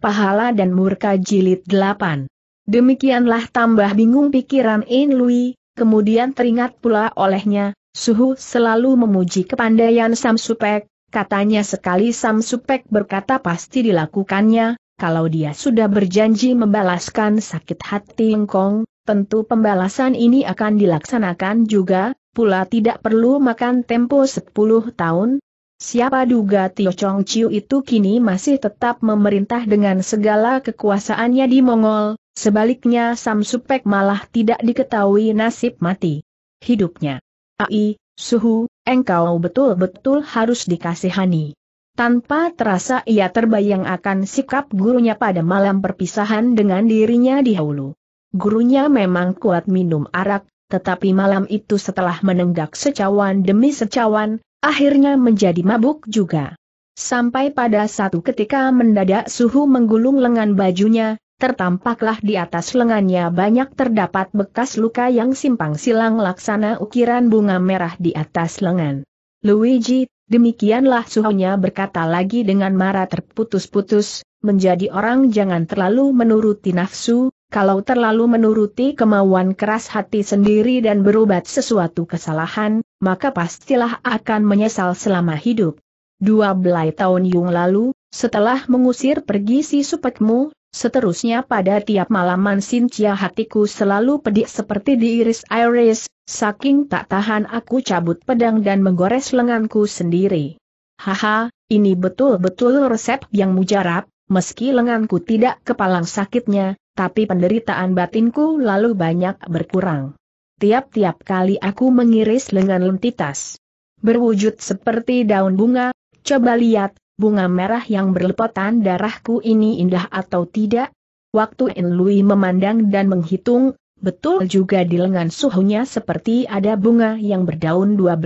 Pahala dan Murka Jilid 8. Demikianlah tambah bingung pikiran In Lui, kemudian teringat pula olehnya, Suhu selalu memuji kepandaian Samsupek, katanya sekali Samsupek berkata pasti dilakukannya, kalau dia sudah berjanji membalaskan sakit hati Engkong, tentu pembalasan ini akan dilaksanakan juga, pula tidak perlu makan tempo 10 tahun, Siapa duga Tio Chong Chiu itu kini masih tetap memerintah dengan segala kekuasaannya di Mongol, sebaliknya Samsupek malah tidak diketahui nasib mati hidupnya. Ai, Suhu, engkau betul-betul harus dikasihani. Tanpa terasa ia terbayang akan sikap gurunya pada malam perpisahan dengan dirinya di Hulu. Gurunya memang kuat minum arak, tetapi malam itu setelah menenggak secawan demi secawan, Akhirnya menjadi mabuk juga. Sampai pada satu ketika mendadak suhu menggulung lengan bajunya, tertampaklah di atas lengannya banyak terdapat bekas luka yang simpang silang laksana ukiran bunga merah di atas lengan. Luigi, demikianlah suhunya berkata lagi dengan marah terputus-putus, menjadi orang jangan terlalu menuruti nafsu, kalau terlalu menuruti kemauan keras hati sendiri dan berobat sesuatu kesalahan, maka pastilah akan menyesal selama hidup. Dua belai tahun yang lalu, setelah mengusir pergi si supekmu, seterusnya pada tiap malaman sincia hatiku selalu pedih seperti diiris iris, saking tak tahan aku cabut pedang dan menggores lenganku sendiri. Haha, ini betul-betul resep yang mujarab, meski lenganku tidak kepalang sakitnya, tapi penderitaan batinku lalu banyak berkurang tiap-tiap kali aku mengiris lengan lentitas. Berwujud seperti daun bunga, coba lihat, bunga merah yang berlepotan darahku ini indah atau tidak? Waktu Enlui memandang dan menghitung, betul juga di lengan suhunya seperti ada bunga yang berdaun 12,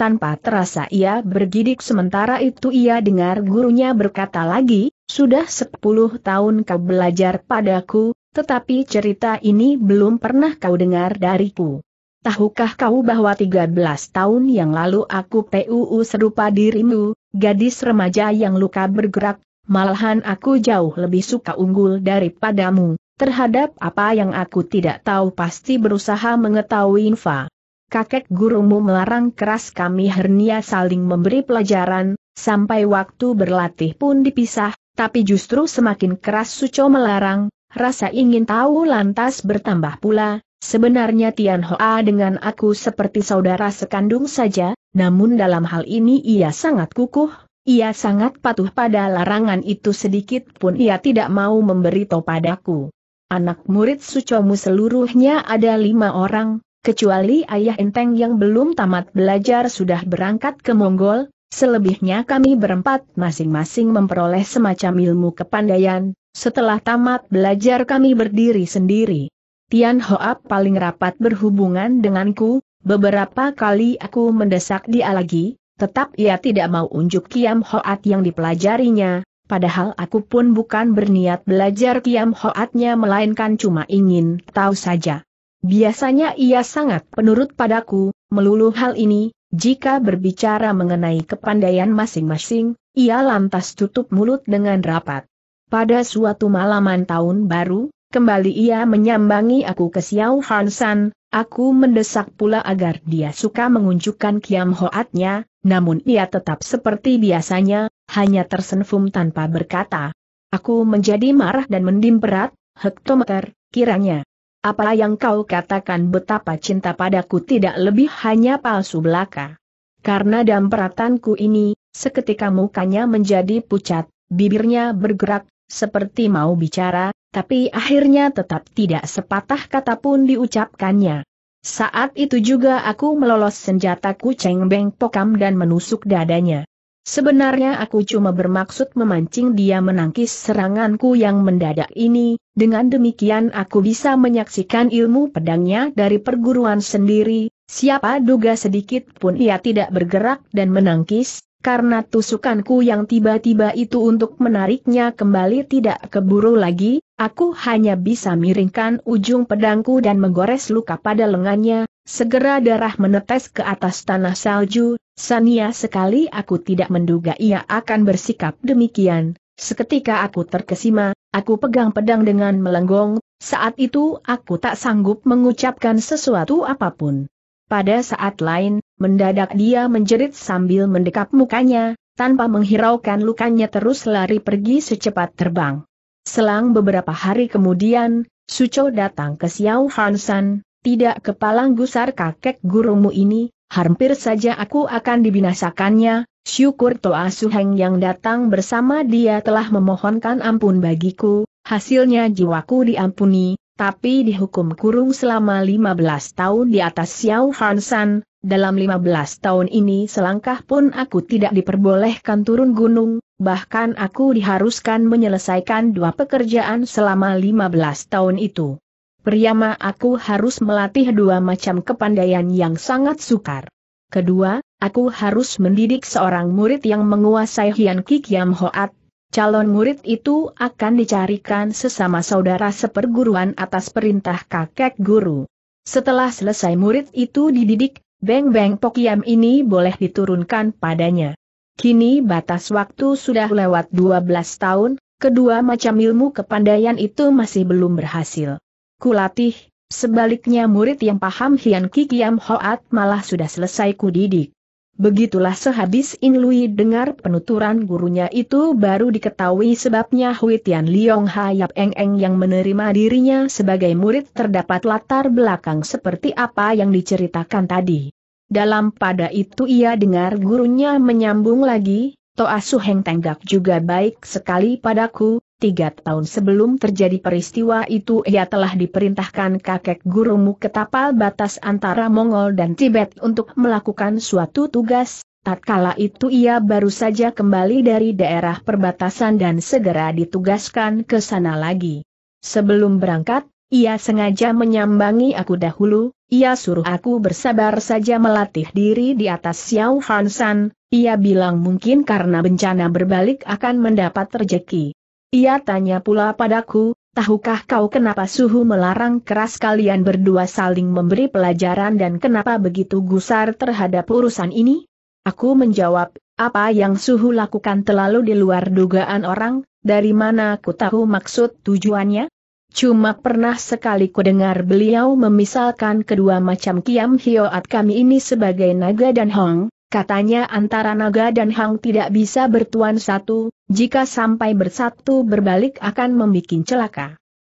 tanpa terasa ia bergidik sementara itu ia dengar gurunya berkata lagi, sudah sepuluh tahun kau belajar padaku, tetapi cerita ini belum pernah kau dengar dariku. Tahukah kau bahwa 13 tahun yang lalu aku PUU serupa dirimu, gadis remaja yang luka bergerak, malahan aku jauh lebih suka unggul daripadamu, terhadap apa yang aku tidak tahu pasti berusaha mengetahui infa. Kakek gurumu melarang keras kami hernia saling memberi pelajaran, sampai waktu berlatih pun dipisah, tapi justru semakin keras Suco melarang, rasa ingin tahu lantas bertambah pula, sebenarnya Tian Hoa dengan aku seperti saudara sekandung saja, namun dalam hal ini ia sangat kukuh, ia sangat patuh pada larangan itu sedikit pun ia tidak mau memberitahu padaku. Anak murid sucomu seluruhnya ada lima orang, kecuali ayah enteng yang belum tamat belajar sudah berangkat ke Mongol, selebihnya kami berempat masing-masing memperoleh semacam ilmu kepandaian, setelah tamat belajar kami berdiri sendiri. Tian Hoa paling rapat berhubungan denganku, beberapa kali aku mendesak dia lagi, tetap ia tidak mau unjuk Kiam Hoat yang dipelajarinya, padahal aku pun bukan berniat belajar Kiam Hoatnya melainkan cuma ingin tahu saja. Biasanya ia sangat penurut padaku, melulu hal ini, jika berbicara mengenai kepandaian masing-masing, ia lantas tutup mulut dengan rapat. Pada suatu malaman tahun baru, kembali ia menyambangi aku ke Xiao Hansan, aku mendesak pula agar dia suka mengunjukkan kiam hoatnya, namun ia tetap seperti biasanya, hanya tersenfum tanpa berkata. Aku menjadi marah dan mendim berat, hektometer, kiranya. Apa yang kau katakan betapa cinta padaku tidak lebih hanya palsu belaka. Karena damperatanku ini, seketika mukanya menjadi pucat, bibirnya bergerak, seperti mau bicara, tapi akhirnya tetap tidak sepatah kata pun diucapkannya. Saat itu juga aku melolos senjataku cengbeng pokam dan menusuk dadanya. Sebenarnya aku cuma bermaksud memancing dia menangkis seranganku yang mendadak ini, dengan demikian aku bisa menyaksikan ilmu pedangnya dari perguruan sendiri, siapa duga sedikit pun ia tidak bergerak dan menangkis, karena tusukanku yang tiba-tiba itu untuk menariknya kembali tidak keburu lagi, aku hanya bisa miringkan ujung pedangku dan menggores luka pada lengannya, segera darah menetes ke atas tanah salju, sania sekali aku tidak menduga ia akan bersikap demikian. Seketika aku terkesima, aku pegang pedang dengan melenggong, saat itu aku tak sanggup mengucapkan sesuatu apapun. Pada saat lain, mendadak dia menjerit sambil mendekap mukanya, tanpa menghiraukan lukanya terus lari pergi secepat terbang. Selang beberapa hari kemudian, Suco datang ke Xiao Hansan, tidak kepalang gusar kakek gurumu ini, hampir saja aku akan dibinasakannya, syukur Toa Suheng yang datang bersama dia telah memohonkan ampun bagiku, hasilnya jiwaku diampuni, tapi dihukum kurung selama 15 tahun di atas Xiao Hansan, dalam 15 tahun ini selangkah pun aku tidak diperbolehkan turun gunung, bahkan aku diharuskan menyelesaikan dua pekerjaan selama 15 tahun itu. Priyama aku harus melatih dua macam kepandaian yang sangat sukar. Kedua, aku harus mendidik seorang murid yang menguasai Hian Kikiam Hoat, Calon murid itu akan dicarikan sesama saudara seperguruan atas perintah kakek guru. Setelah selesai murid itu dididik, Beng-beng Pokiam ini boleh diturunkan padanya. Kini batas waktu sudah lewat 12 tahun, kedua macam ilmu kepandaian itu masih belum berhasil. Kulatih, sebaliknya murid yang paham Hian Ki Hoat malah sudah selesai kudidik. Begitulah sehabis In Lui dengar penuturan gurunya itu baru diketahui sebabnya Hui Tian Liong Hayap Eng Eng yang menerima dirinya sebagai murid terdapat latar belakang seperti apa yang diceritakan tadi. Dalam pada itu ia dengar gurunya menyambung lagi, Toa Su Heng Tenggak juga baik sekali padaku, Tiga tahun sebelum terjadi peristiwa itu ia telah diperintahkan kakek gurumu ke tapal batas antara Mongol dan Tibet untuk melakukan suatu tugas, tatkala itu ia baru saja kembali dari daerah perbatasan dan segera ditugaskan ke sana lagi. Sebelum berangkat, ia sengaja menyambangi aku dahulu, ia suruh aku bersabar saja melatih diri di atas Xiao Hansan, ia bilang mungkin karena bencana berbalik akan mendapat rejeki. Ia tanya pula padaku, tahukah kau kenapa suhu melarang keras kalian berdua saling memberi pelajaran dan kenapa begitu gusar terhadap urusan ini? Aku menjawab, apa yang suhu lakukan terlalu di luar dugaan orang, dari mana ku tahu maksud tujuannya? Cuma pernah sekali ku dengar beliau memisalkan kedua macam kiam hioat kami ini sebagai naga dan hong, Katanya antara naga dan hang tidak bisa bertuan satu, jika sampai bersatu berbalik akan membuat celaka.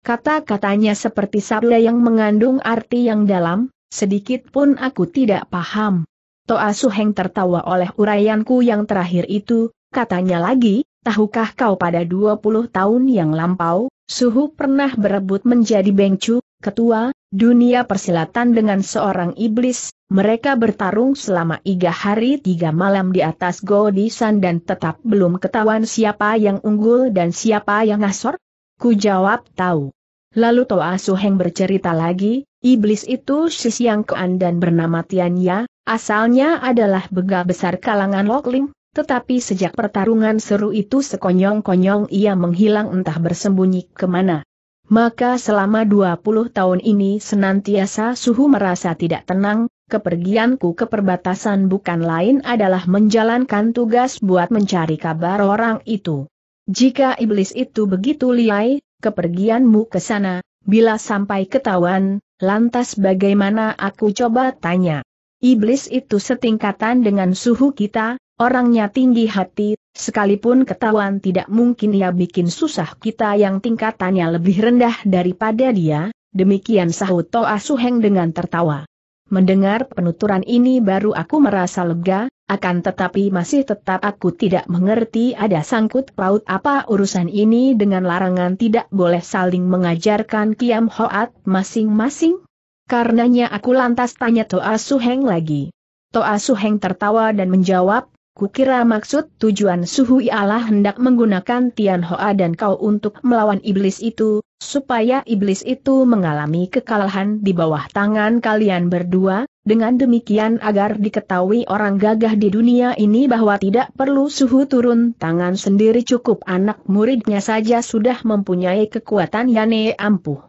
Kata-katanya seperti sabda yang mengandung arti yang dalam, sedikit pun aku tidak paham. Toa Suheng tertawa oleh uraianku yang terakhir itu, katanya lagi, tahukah kau pada 20 tahun yang lampau, Suhu pernah berebut menjadi Bengcu, ketua, dunia persilatan dengan seorang iblis, mereka bertarung selama tiga hari tiga malam di atas Godisan dan tetap belum ketahuan siapa yang unggul dan siapa yang ngasor? Ku jawab tahu. Lalu Toa Suheng bercerita lagi, iblis itu si Siang Kean dan bernama Tianya, asalnya adalah begal besar kalangan Lokling, tetapi sejak pertarungan seru itu sekonyong-konyong ia menghilang entah bersembunyi kemana. Maka selama 20 tahun ini senantiasa Suhu merasa tidak tenang, kepergianku ke perbatasan bukan lain adalah menjalankan tugas buat mencari kabar orang itu. Jika iblis itu begitu liai, kepergianmu ke sana, bila sampai ketahuan, lantas bagaimana aku coba tanya? Iblis itu setingkatan dengan suhu kita, orangnya tinggi hati, sekalipun ketahuan tidak mungkin ia bikin susah kita yang tingkatannya lebih rendah daripada dia, demikian sahut Toa Suheng dengan tertawa. Mendengar penuturan ini baru aku merasa lega, akan tetapi masih tetap aku tidak mengerti ada sangkut paut apa urusan ini dengan larangan tidak boleh saling mengajarkan kiam hoat masing-masing. Karenanya aku lantas tanya Toa Suheng lagi. Toa Suheng tertawa dan menjawab, kukira maksud tujuan Suhu ialah hendak menggunakan Tian Hoa dan kau untuk melawan iblis itu, supaya iblis itu mengalami kekalahan di bawah tangan kalian berdua, dengan demikian agar diketahui orang gagah di dunia ini bahwa tidak perlu suhu turun tangan sendiri cukup anak muridnya saja sudah mempunyai kekuatan Yane ampuh.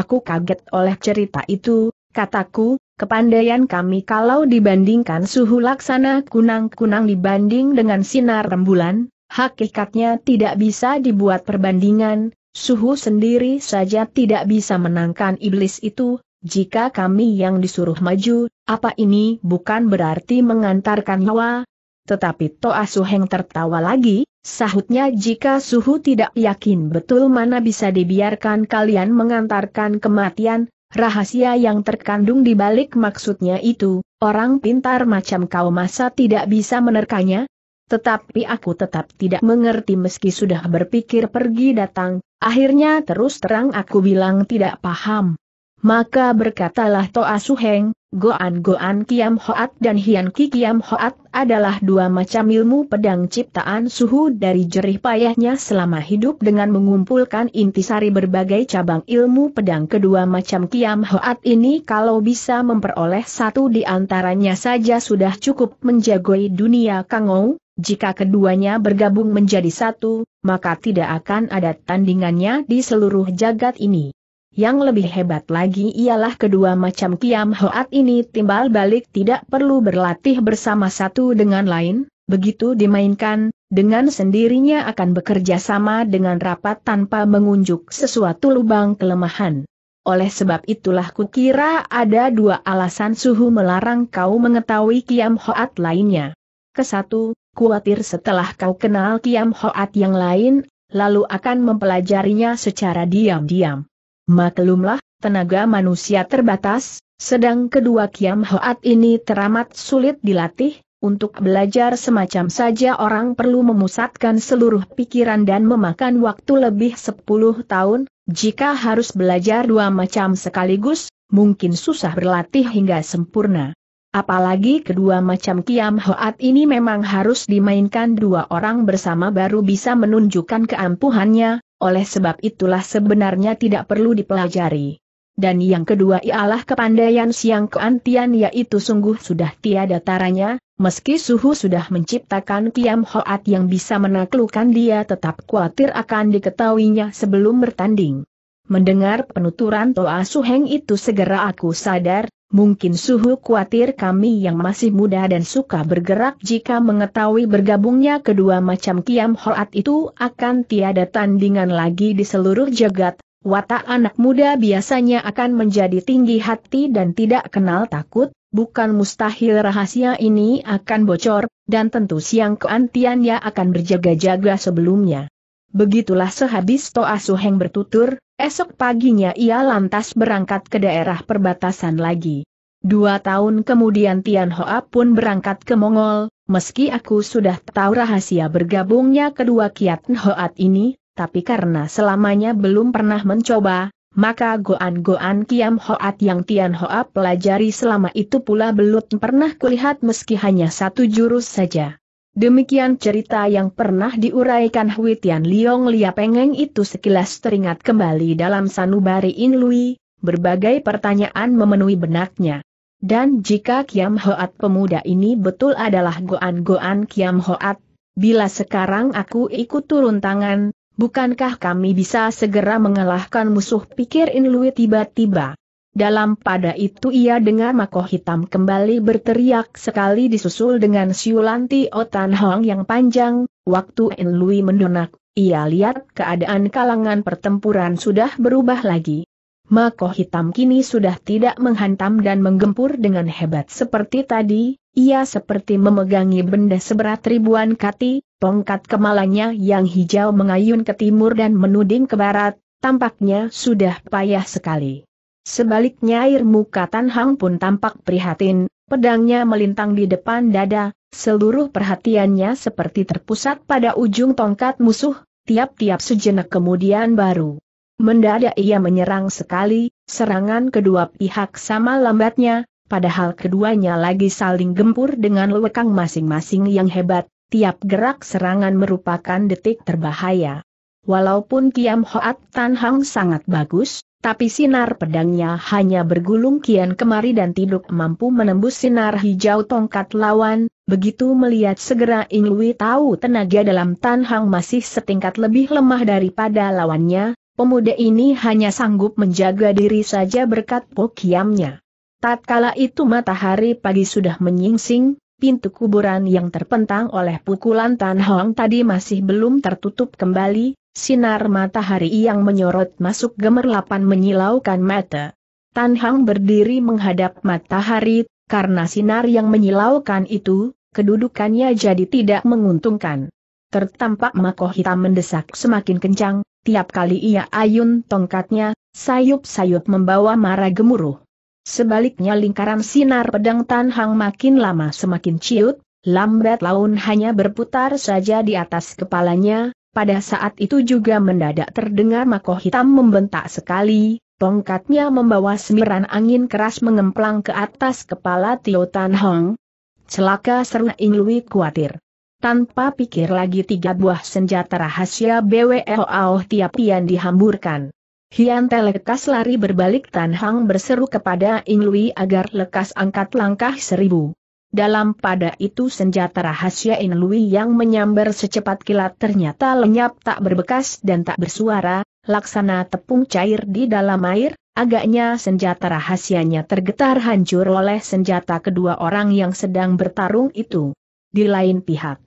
Aku kaget oleh cerita itu, kataku, kepandaian kami kalau dibandingkan suhu laksana kunang-kunang dibanding dengan sinar rembulan, hakikatnya tidak bisa dibuat perbandingan, Suhu sendiri saja tidak bisa menangkan iblis itu, jika kami yang disuruh maju, apa ini bukan berarti mengantarkan nyawa? Tetapi Toa Suheng tertawa lagi, sahutnya jika Suhu tidak yakin betul mana bisa dibiarkan kalian mengantarkan kematian, rahasia yang terkandung di balik maksudnya itu, orang pintar macam kau masa tidak bisa menerkanya? Tetapi aku tetap tidak mengerti meski sudah berpikir pergi datang, Akhirnya terus terang aku bilang tidak paham. Maka berkatalah Toa Suheng, Goan-goan Kiam Hoat dan Hian Ki Kiam Hoat adalah dua macam ilmu pedang ciptaan suhu dari jerih payahnya selama hidup dengan mengumpulkan intisari berbagai cabang ilmu pedang kedua macam Kiam Hoat ini kalau bisa memperoleh satu di antaranya saja sudah cukup menjagoi dunia Kangou, jika keduanya bergabung menjadi satu, maka tidak akan ada tandingannya di seluruh jagat ini. Yang lebih hebat lagi ialah kedua macam Kiam Hoat ini timbal balik tidak perlu berlatih bersama satu dengan lain, begitu dimainkan, dengan sendirinya akan bekerja sama dengan rapat tanpa mengunjuk sesuatu lubang kelemahan. Oleh sebab itulah kukira ada dua alasan suhu melarang kau mengetahui Kiam Hoat lainnya. Kesatu, khawatir setelah kau kenal Kiam Hoat yang lain, lalu akan mempelajarinya secara diam-diam. Maklumlah, tenaga manusia terbatas, sedang kedua Kiam Hoat ini teramat sulit dilatih, untuk belajar semacam saja orang perlu memusatkan seluruh pikiran dan memakan waktu lebih 10 tahun, jika harus belajar dua macam sekaligus, mungkin susah berlatih hingga sempurna. Apalagi kedua macam kiam hoat ini memang harus dimainkan dua orang bersama baru bisa menunjukkan keampuhannya, oleh sebab itulah sebenarnya tidak perlu dipelajari. Dan yang kedua ialah kepandaian siang keantian yaitu sungguh sudah tiada taranya, meski suhu sudah menciptakan kiam hoat yang bisa menaklukkan dia tetap khawatir akan diketahuinya sebelum bertanding. Mendengar penuturan Toa Suheng itu segera aku sadar, Mungkin suhu khawatir kami yang masih muda dan suka bergerak jika mengetahui bergabungnya kedua macam kiam hoat itu akan tiada tandingan lagi di seluruh jagat, watak anak muda biasanya akan menjadi tinggi hati dan tidak kenal takut, bukan mustahil rahasia ini akan bocor, dan tentu siang keantiannya akan berjaga-jaga sebelumnya. Begitulah sehabis Toa Suheng bertutur, Esok paginya ia lantas berangkat ke daerah perbatasan lagi. Dua tahun kemudian Tian Hoa pun berangkat ke Mongol, meski aku sudah tahu rahasia bergabungnya kedua Kiat Hoat ini, tapi karena selamanya belum pernah mencoba, maka goan-goan Kiam Hoat yang Tian Hoa pelajari selama itu pula belum pernah kulihat meski hanya satu jurus saja. Demikian cerita yang pernah diuraikan Hui Tian Liong Lia Pengeng itu sekilas teringat kembali dalam sanubari In Lui, berbagai pertanyaan memenuhi benaknya. Dan jika Kiam Hoat pemuda ini betul adalah goan-goan Kiam Hoat, bila sekarang aku ikut turun tangan, bukankah kami bisa segera mengalahkan musuh pikir In Lui tiba-tiba? Dalam pada itu ia dengar makoh hitam kembali berteriak sekali disusul dengan siulanti otan Hong yang panjang, waktu En Lui mendonak, ia lihat keadaan kalangan pertempuran sudah berubah lagi. Makoh hitam kini sudah tidak menghantam dan menggempur dengan hebat seperti tadi, ia seperti memegangi benda seberat ribuan kati, tongkat kemalanya yang hijau mengayun ke timur dan menuding ke barat, tampaknya sudah payah sekali. Sebaliknya air muka Tan Hang pun tampak prihatin, pedangnya melintang di depan dada, seluruh perhatiannya seperti terpusat pada ujung tongkat musuh, tiap-tiap sejenak kemudian baru. Mendadak ia menyerang sekali, serangan kedua pihak sama lambatnya, padahal keduanya lagi saling gempur dengan lekang masing-masing yang hebat, tiap gerak serangan merupakan detik terbahaya. Walaupun Kiam Hoat Tan Hang sangat bagus, tapi sinar pedangnya hanya bergulung kian kemari dan tidak mampu menembus sinar hijau tongkat lawan, begitu melihat segera Ing tahu tenaga dalam Tan Hang masih setingkat lebih lemah daripada lawannya, pemuda ini hanya sanggup menjaga diri saja berkat pokiamnya. Tatkala itu matahari pagi sudah menyingsing, pintu kuburan yang terpentang oleh pukulan Tan Hang tadi masih belum tertutup kembali, Sinar matahari yang menyorot masuk gemerlapan menyilaukan mata. Tan Hang berdiri menghadap matahari, karena sinar yang menyilaukan itu, kedudukannya jadi tidak menguntungkan. Tertampak makoh hitam mendesak semakin kencang, tiap kali ia ayun tongkatnya, sayup-sayup membawa mara gemuruh. Sebaliknya lingkaran sinar pedang Tan Hang makin lama semakin ciut, lambat laun hanya berputar saja di atas kepalanya, pada saat itu juga mendadak terdengar mako hitam membentak sekali, tongkatnya membawa semiran angin keras mengemplang ke atas kepala Tio Tan Hong. Celaka seru Ing Lui khawatir. Tanpa pikir lagi tiga buah senjata rahasia BWOAO tiap pian dihamburkan. Hian Te lekas lari berbalik Tan Hang berseru kepada Ing Lui agar lekas angkat langkah seribu. Dalam pada itu senjata rahasia Inlui yang menyambar secepat kilat ternyata lenyap tak berbekas dan tak bersuara, laksana tepung cair di dalam air, agaknya senjata rahasianya tergetar hancur oleh senjata kedua orang yang sedang bertarung itu. Di lain pihak,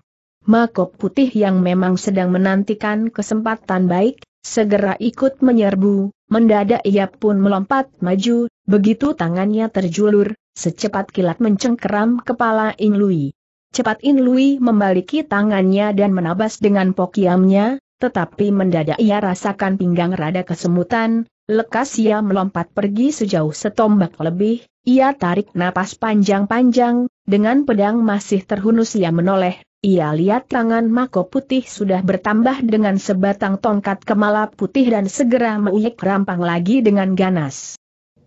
Makop putih yang memang sedang menantikan kesempatan baik, Segera ikut menyerbu, mendadak ia pun melompat maju, begitu tangannya terjulur, secepat kilat mencengkeram kepala In Lui. Cepat In Lui membaliki tangannya dan menabas dengan pokiamnya, tetapi mendadak ia rasakan pinggang rada kesemutan, Lekas ia melompat pergi sejauh setombak lebih, ia tarik napas panjang-panjang, dengan pedang masih terhunus ia menoleh, ia lihat tangan mako putih sudah bertambah dengan sebatang tongkat kemala putih dan segera meuyek rampang lagi dengan ganas.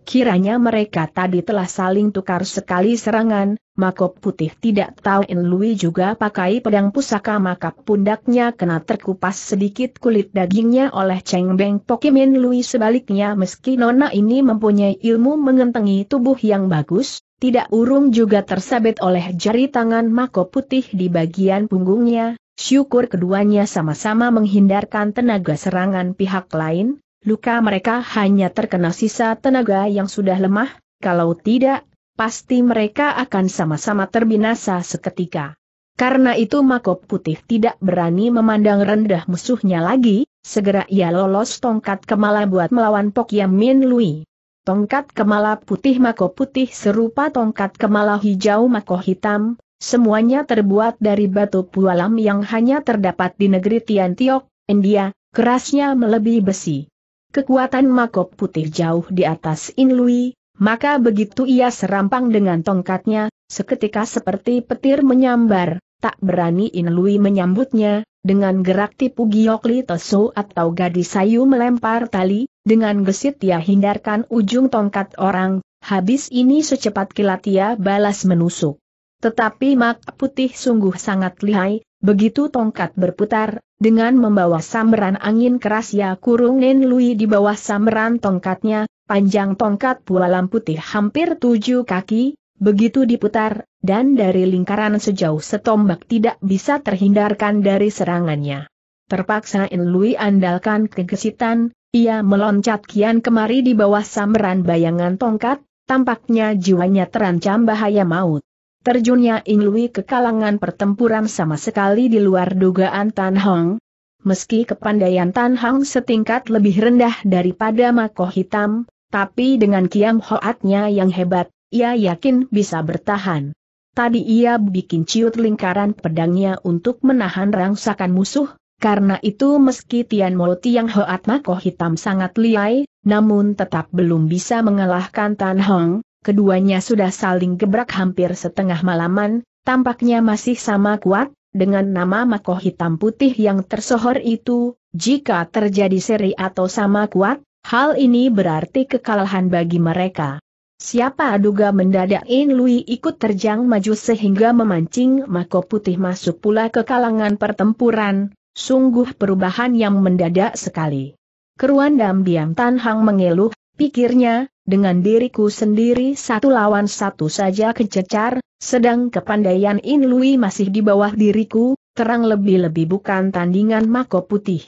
Kiranya mereka tadi telah saling tukar sekali serangan, Makop Putih tidak tahu In juga pakai pedang pusaka maka pundaknya kena terkupas sedikit kulit dagingnya oleh Cheng Beng Pokim sebaliknya meski Nona ini mempunyai ilmu mengentengi tubuh yang bagus, tidak urung juga tersabet oleh jari tangan Makop Putih di bagian punggungnya, syukur keduanya sama-sama menghindarkan tenaga serangan pihak lain, luka mereka hanya terkena sisa tenaga yang sudah lemah, kalau tidak, pasti mereka akan sama-sama terbinasa seketika. Karena itu Makop Putih tidak berani memandang rendah musuhnya lagi, segera ia lolos tongkat kemala buat melawan Pok Min Lui. Tongkat kemala putih makop putih serupa tongkat kemala hijau makop hitam, semuanya terbuat dari batu pualam yang hanya terdapat di negeri Tian Tiok, India, kerasnya melebihi besi kekuatan makop putih jauh di atas Inlui, maka begitu ia serampang dengan tongkatnya, seketika seperti petir menyambar, tak berani Inlui menyambutnya, dengan gerak tipu Giokli Toso atau gadis sayu melempar tali, dengan gesit ia hindarkan ujung tongkat orang, habis ini secepat kilat ia balas menusuk. Tetapi mak putih sungguh sangat lihai, begitu tongkat berputar, dengan membawa samberan angin keras ya kurung Nen Lui di bawah samberan tongkatnya, panjang tongkat pualam putih hampir tujuh kaki, begitu diputar, dan dari lingkaran sejauh setombak tidak bisa terhindarkan dari serangannya. Terpaksa Nen Lui andalkan kegesitan, ia meloncat kian kemari di bawah samberan bayangan tongkat, tampaknya jiwanya terancam bahaya maut. Terjunnya In Lui ke kalangan pertempuran sama sekali di luar dugaan Tan Hong. Meski kepandaian Tan Hong setingkat lebih rendah daripada Makoh Hitam, tapi dengan kiam hoatnya yang hebat, ia yakin bisa bertahan. Tadi ia bikin ciut lingkaran pedangnya untuk menahan rangsakan musuh, karena itu meski Tian Mo Tiang Hoat Mako Hitam sangat liai, namun tetap belum bisa mengalahkan Tan Hong, keduanya sudah saling gebrak hampir setengah malaman, tampaknya masih sama kuat, dengan nama Mako hitam putih yang tersohor itu, jika terjadi seri atau sama kuat, hal ini berarti kekalahan bagi mereka. Siapa duga mendadak In Lui ikut terjang maju sehingga memancing Mako Putih masuk pula ke kalangan pertempuran, sungguh perubahan yang mendadak sekali. Keruan diam Tan Hang mengeluh, pikirnya, dengan diriku sendiri satu lawan satu saja kececar, sedang kepandaian In Lui masih di bawah diriku, terang lebih-lebih bukan tandingan mako putih.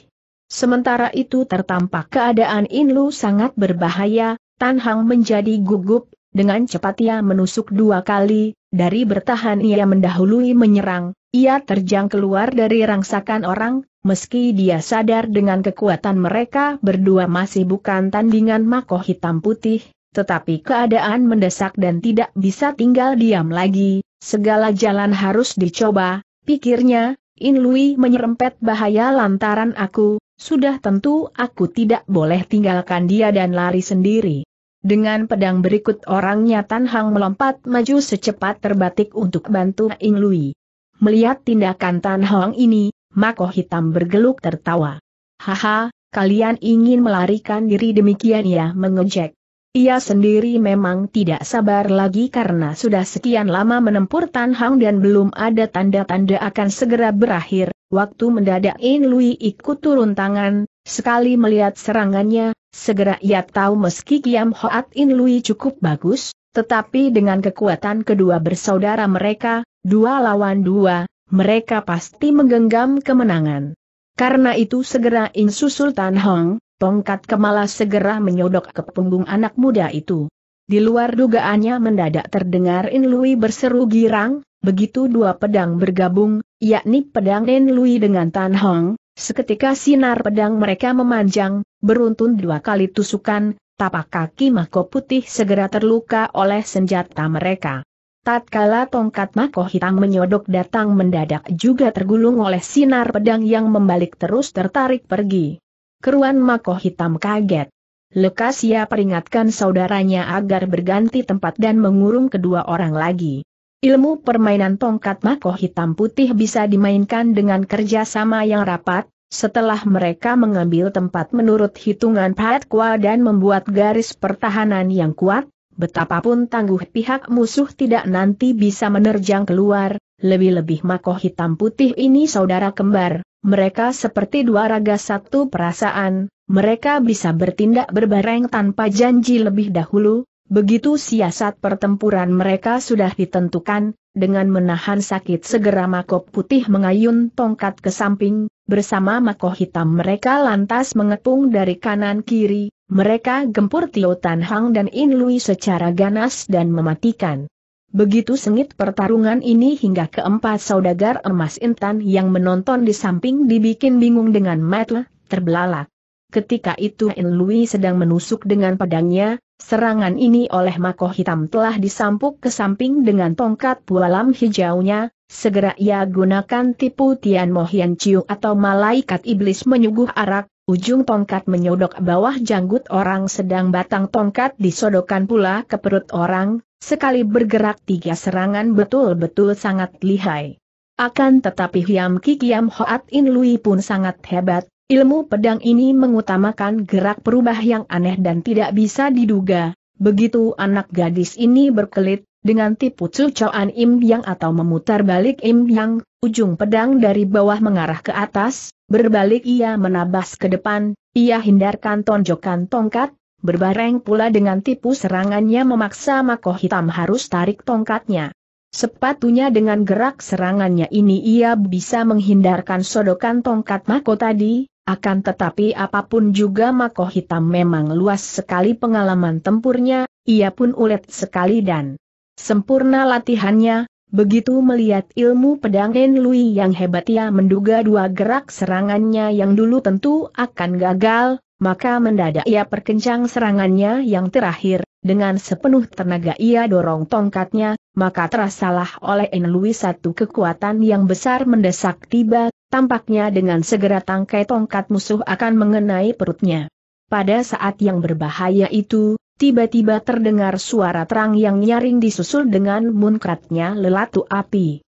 Sementara itu tertampak keadaan In sangat berbahaya, Tan Hang menjadi gugup, dengan cepat ia menusuk dua kali, dari bertahan ia mendahului menyerang, ia terjang keluar dari rangsakan orang, Meski dia sadar dengan kekuatan mereka berdua masih bukan tandingan makoh hitam putih, tetapi keadaan mendesak dan tidak bisa tinggal diam lagi, segala jalan harus dicoba, pikirnya, In Lui menyerempet bahaya lantaran aku, sudah tentu aku tidak boleh tinggalkan dia dan lari sendiri. Dengan pedang berikut orangnya Tan Hang melompat maju secepat terbatik untuk bantu In Lui. Melihat tindakan Tan Hang ini, Mako hitam bergeluk tertawa. Haha, kalian ingin melarikan diri demikian ya mengejek. Ia sendiri memang tidak sabar lagi karena sudah sekian lama menempur Tan Hang dan belum ada tanda-tanda akan segera berakhir. Waktu mendadak In Lui ikut turun tangan, sekali melihat serangannya, segera ia tahu meski Kiam Hoat In Lui cukup bagus, tetapi dengan kekuatan kedua bersaudara mereka, dua lawan dua, mereka pasti menggenggam kemenangan. Karena itu segera Insu Sultan Hong, tongkat kemala segera menyodok ke punggung anak muda itu. Di luar dugaannya mendadak terdengar In Lui berseru girang, begitu dua pedang bergabung, yakni pedang In Lui dengan Tan Hong, seketika sinar pedang mereka memanjang, beruntun dua kali tusukan, tapak kaki Mako Putih segera terluka oleh senjata mereka. Tatkala tongkat mako hitam menyodok datang mendadak juga tergulung oleh sinar pedang yang membalik terus tertarik pergi. Keruan mako hitam kaget. Lekas ia peringatkan saudaranya agar berganti tempat dan mengurung kedua orang lagi. Ilmu permainan tongkat mako hitam putih bisa dimainkan dengan kerjasama yang rapat, setelah mereka mengambil tempat menurut hitungan Pat Kwa dan membuat garis pertahanan yang kuat, betapapun tangguh pihak musuh tidak nanti bisa menerjang keluar, lebih-lebih mako hitam putih ini saudara kembar, mereka seperti dua raga satu perasaan, mereka bisa bertindak berbareng tanpa janji lebih dahulu, begitu siasat pertempuran mereka sudah ditentukan, dengan menahan sakit segera mako putih mengayun tongkat ke samping, Bersama makoh hitam mereka lantas mengepung dari kanan kiri, mereka gempur Tio Tan Hang dan In Lui secara ganas dan mematikan. Begitu sengit pertarungan ini hingga keempat saudagar emas intan yang menonton di samping dibikin bingung dengan metle, terbelalak. Ketika itu In Lui sedang menusuk dengan pedangnya, serangan ini oleh makoh hitam telah disampuk ke samping dengan tongkat bualam hijaunya, Segera ia gunakan tipu Tian Mo Hian Chiu atau malaikat iblis menyuguh arak, ujung tongkat menyodok bawah janggut orang sedang batang tongkat disodokan pula ke perut orang, sekali bergerak tiga serangan betul-betul sangat lihai. Akan tetapi Hiam Ki Kiam Hoat In Lui pun sangat hebat, ilmu pedang ini mengutamakan gerak perubah yang aneh dan tidak bisa diduga, begitu anak gadis ini berkelit, dengan tipu cucoan Im Yang atau memutar balik Im Yang, ujung pedang dari bawah mengarah ke atas, berbalik ia menabas ke depan, ia hindarkan tonjokan tongkat, berbareng pula dengan tipu serangannya memaksa Mako Hitam harus tarik tongkatnya. Sepatunya dengan gerak serangannya ini ia bisa menghindarkan sodokan tongkat Mako tadi, akan tetapi apapun juga Mako Hitam memang luas sekali pengalaman tempurnya, ia pun ulet sekali dan Sempurna latihannya, begitu melihat ilmu pedang Enlui yang hebat ia menduga dua gerak serangannya yang dulu tentu akan gagal, maka mendadak ia perkencang serangannya yang terakhir, dengan sepenuh tenaga ia dorong tongkatnya, maka terasalah oleh Enlui satu kekuatan yang besar mendesak tiba, tampaknya dengan segera tangkai tongkat musuh akan mengenai perutnya. Pada saat yang berbahaya itu, tiba-tiba terdengar suara terang yang nyaring disusul dengan munkratnya lelatu api.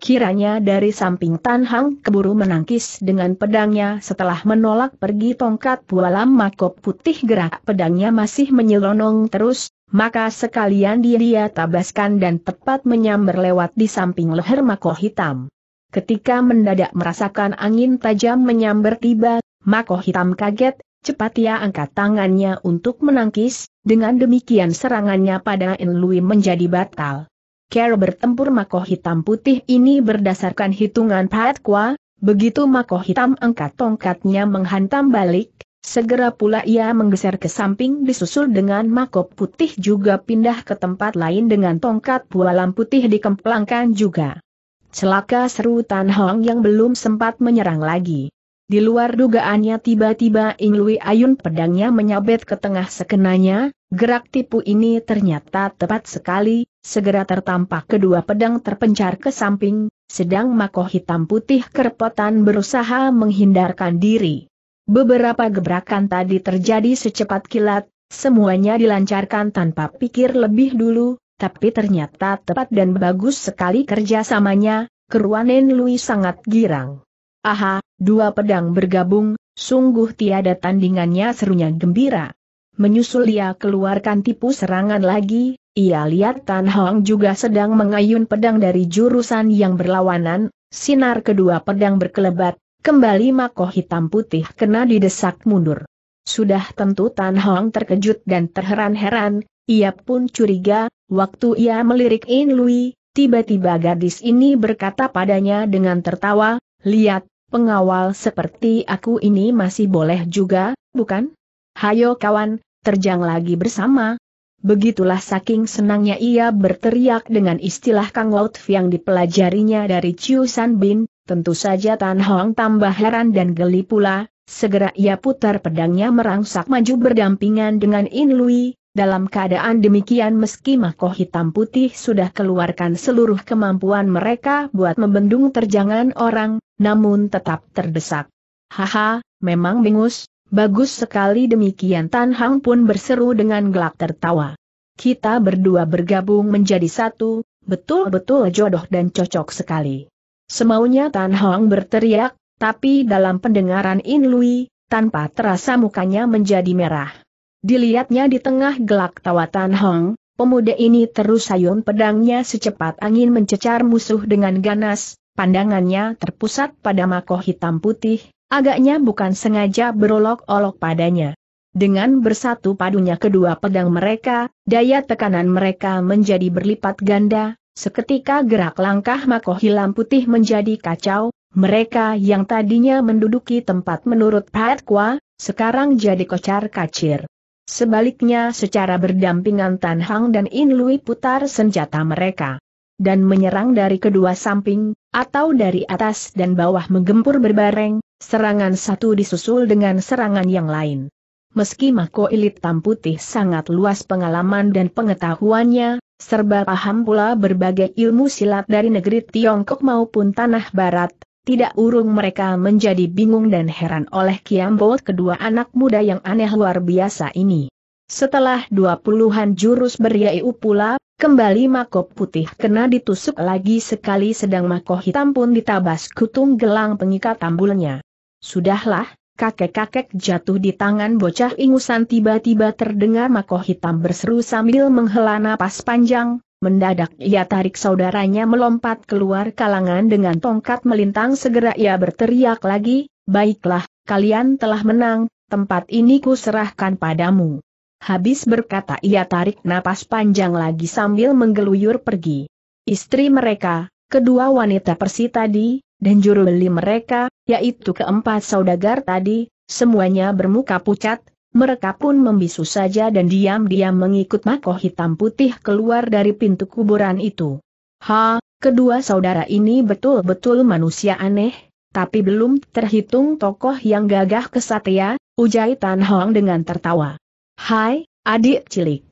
Kiranya dari samping Tan Hang keburu menangkis dengan pedangnya setelah menolak pergi tongkat bualam makop putih gerak pedangnya masih menyelonong terus, maka sekalian dia, dia tabaskan dan tepat menyambar lewat di samping leher makoh hitam. Ketika mendadak merasakan angin tajam menyambar tiba, makoh hitam kaget, Cepat ia angkat tangannya untuk menangkis, dengan demikian serangannya pada Enlui menjadi batal. Care bertempur mako hitam putih ini berdasarkan hitungan Pat Kwa, begitu mako hitam angkat tongkatnya menghantam balik, segera pula ia menggeser ke samping disusul dengan mako putih juga pindah ke tempat lain dengan tongkat bualam putih dikemplangkan juga. Celaka seru Tan Hong yang belum sempat menyerang lagi. Di luar dugaannya tiba-tiba Ing Lui Ayun pedangnya menyabet ke tengah sekenanya, gerak tipu ini ternyata tepat sekali, segera tertampak kedua pedang terpencar ke samping, sedang mako hitam putih kerepotan berusaha menghindarkan diri. Beberapa gebrakan tadi terjadi secepat kilat, semuanya dilancarkan tanpa pikir lebih dulu, tapi ternyata tepat dan bagus sekali kerjasamanya, keruanen Lui sangat girang. Aha, dua pedang bergabung, sungguh tiada tandingannya serunya gembira. Menyusul ia keluarkan tipu serangan lagi, ia lihat Tan Hong juga sedang mengayun pedang dari jurusan yang berlawanan, sinar kedua pedang berkelebat, kembali mako hitam putih kena didesak mundur. Sudah tentu Tan Hong terkejut dan terheran-heran, ia pun curiga, waktu ia melirik In Lui, tiba-tiba gadis ini berkata padanya dengan tertawa, Lihat, pengawal seperti aku ini masih boleh juga, bukan? Hayo kawan, terjang lagi bersama. Begitulah saking senangnya ia berteriak dengan istilah Kang Laut yang dipelajarinya dari Chiu San Bin, tentu saja Tan Hong tambah heran dan geli pula, segera ia putar pedangnya merangsak maju berdampingan dengan In Lui, dalam keadaan demikian meski makoh hitam putih sudah keluarkan seluruh kemampuan mereka buat membendung terjangan orang, namun tetap terdesak. Haha, memang bingus, bagus sekali demikian Tan Hang pun berseru dengan gelak tertawa. Kita berdua bergabung menjadi satu, betul-betul jodoh dan cocok sekali. Semaunya Tan Hang berteriak, tapi dalam pendengaran In Lui, tanpa terasa mukanya menjadi merah. Dilihatnya di tengah gelak tawa Tan Hong, pemuda ini terus sayun pedangnya secepat angin mencecar musuh dengan ganas, pandangannya terpusat pada mako hitam putih, agaknya bukan sengaja berolok-olok padanya. Dengan bersatu padunya kedua pedang mereka, daya tekanan mereka menjadi berlipat ganda, seketika gerak langkah Mako hitam Putih menjadi kacau, mereka yang tadinya menduduki tempat menurut Pat Kwa, sekarang jadi kocar kacir. Sebaliknya secara berdampingan Tan Hang dan In Lui putar senjata mereka. Dan menyerang dari kedua samping, atau dari atas dan bawah menggempur berbareng, serangan satu disusul dengan serangan yang lain. Meski Mako Ilit Tam Putih sangat luas pengalaman dan pengetahuannya, serba paham pula berbagai ilmu silat dari negeri Tiongkok maupun Tanah Barat, tidak urung mereka menjadi bingung dan heran oleh Kiambo kedua anak muda yang aneh luar biasa ini. Setelah dua puluhan jurus beriaiu pula, kembali mako putih kena ditusuk lagi sekali sedang mako hitam pun ditabas kutung gelang pengikat tambulnya. Sudahlah, kakek-kakek jatuh di tangan bocah ingusan tiba-tiba terdengar mako hitam berseru sambil menghela napas panjang, Mendadak ia tarik saudaranya melompat keluar kalangan dengan tongkat melintang segera ia berteriak lagi, baiklah, kalian telah menang, tempat ini ku serahkan padamu. Habis berkata ia tarik napas panjang lagi sambil menggeluyur pergi. Istri mereka, kedua wanita persi tadi, dan juru beli mereka, yaitu keempat saudagar tadi, semuanya bermuka pucat, mereka pun membisu saja dan diam-diam mengikut makoh hitam putih keluar dari pintu kuburan itu. Ha, kedua saudara ini betul-betul manusia aneh, tapi belum terhitung tokoh yang gagah kesatria, ujai Tan Hong dengan tertawa. Hai, adik cilik.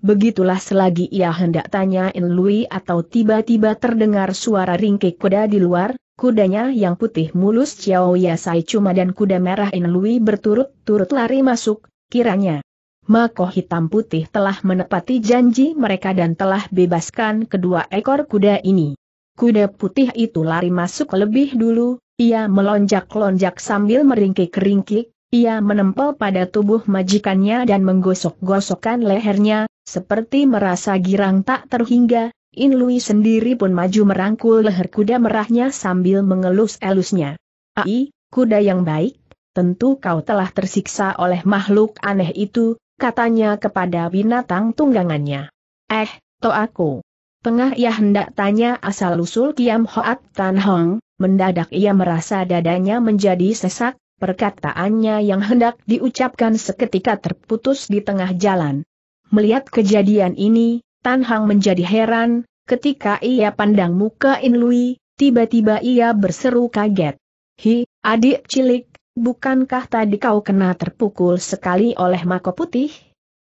Begitulah selagi ia hendak tanyain Lui atau tiba-tiba terdengar suara ringkik kuda di luar, Kudanya yang putih mulus Chiao Yasai Cuma dan kuda merah Inlui berturut-turut lari masuk, kiranya. Mako hitam putih telah menepati janji mereka dan telah bebaskan kedua ekor kuda ini. Kuda putih itu lari masuk lebih dulu, ia melonjak-lonjak sambil meringkik-ringkik, ia menempel pada tubuh majikannya dan menggosok-gosokkan lehernya, seperti merasa girang tak terhingga, In Lui sendiri pun maju merangkul leher kuda merahnya sambil mengelus-elusnya. Ai, kuda yang baik, tentu kau telah tersiksa oleh makhluk aneh itu, katanya kepada binatang tunggangannya. Eh, to aku. Tengah ia hendak tanya asal-usul Kiam Hoat Tan Hong, mendadak ia merasa dadanya menjadi sesak, perkataannya yang hendak diucapkan seketika terputus di tengah jalan. Melihat kejadian ini, Tan Hang menjadi heran, ketika ia pandang muka In Lui, tiba-tiba ia berseru kaget. Hi, adik cilik, bukankah tadi kau kena terpukul sekali oleh mako putih?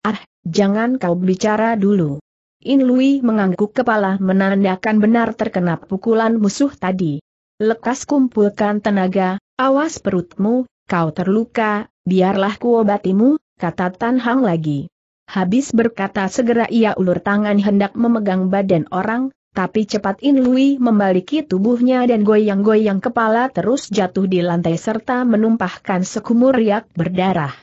Ah, jangan kau bicara dulu. In Lui mengangguk kepala menandakan benar terkena pukulan musuh tadi. Lekas kumpulkan tenaga, awas perutmu, kau terluka, biarlah kuobatimu, kata Tan Hang lagi. Habis berkata segera ia ulur tangan hendak memegang badan orang, tapi cepat In Lui membaliki tubuhnya dan goyang-goyang kepala terus jatuh di lantai serta menumpahkan sekumur riak berdarah.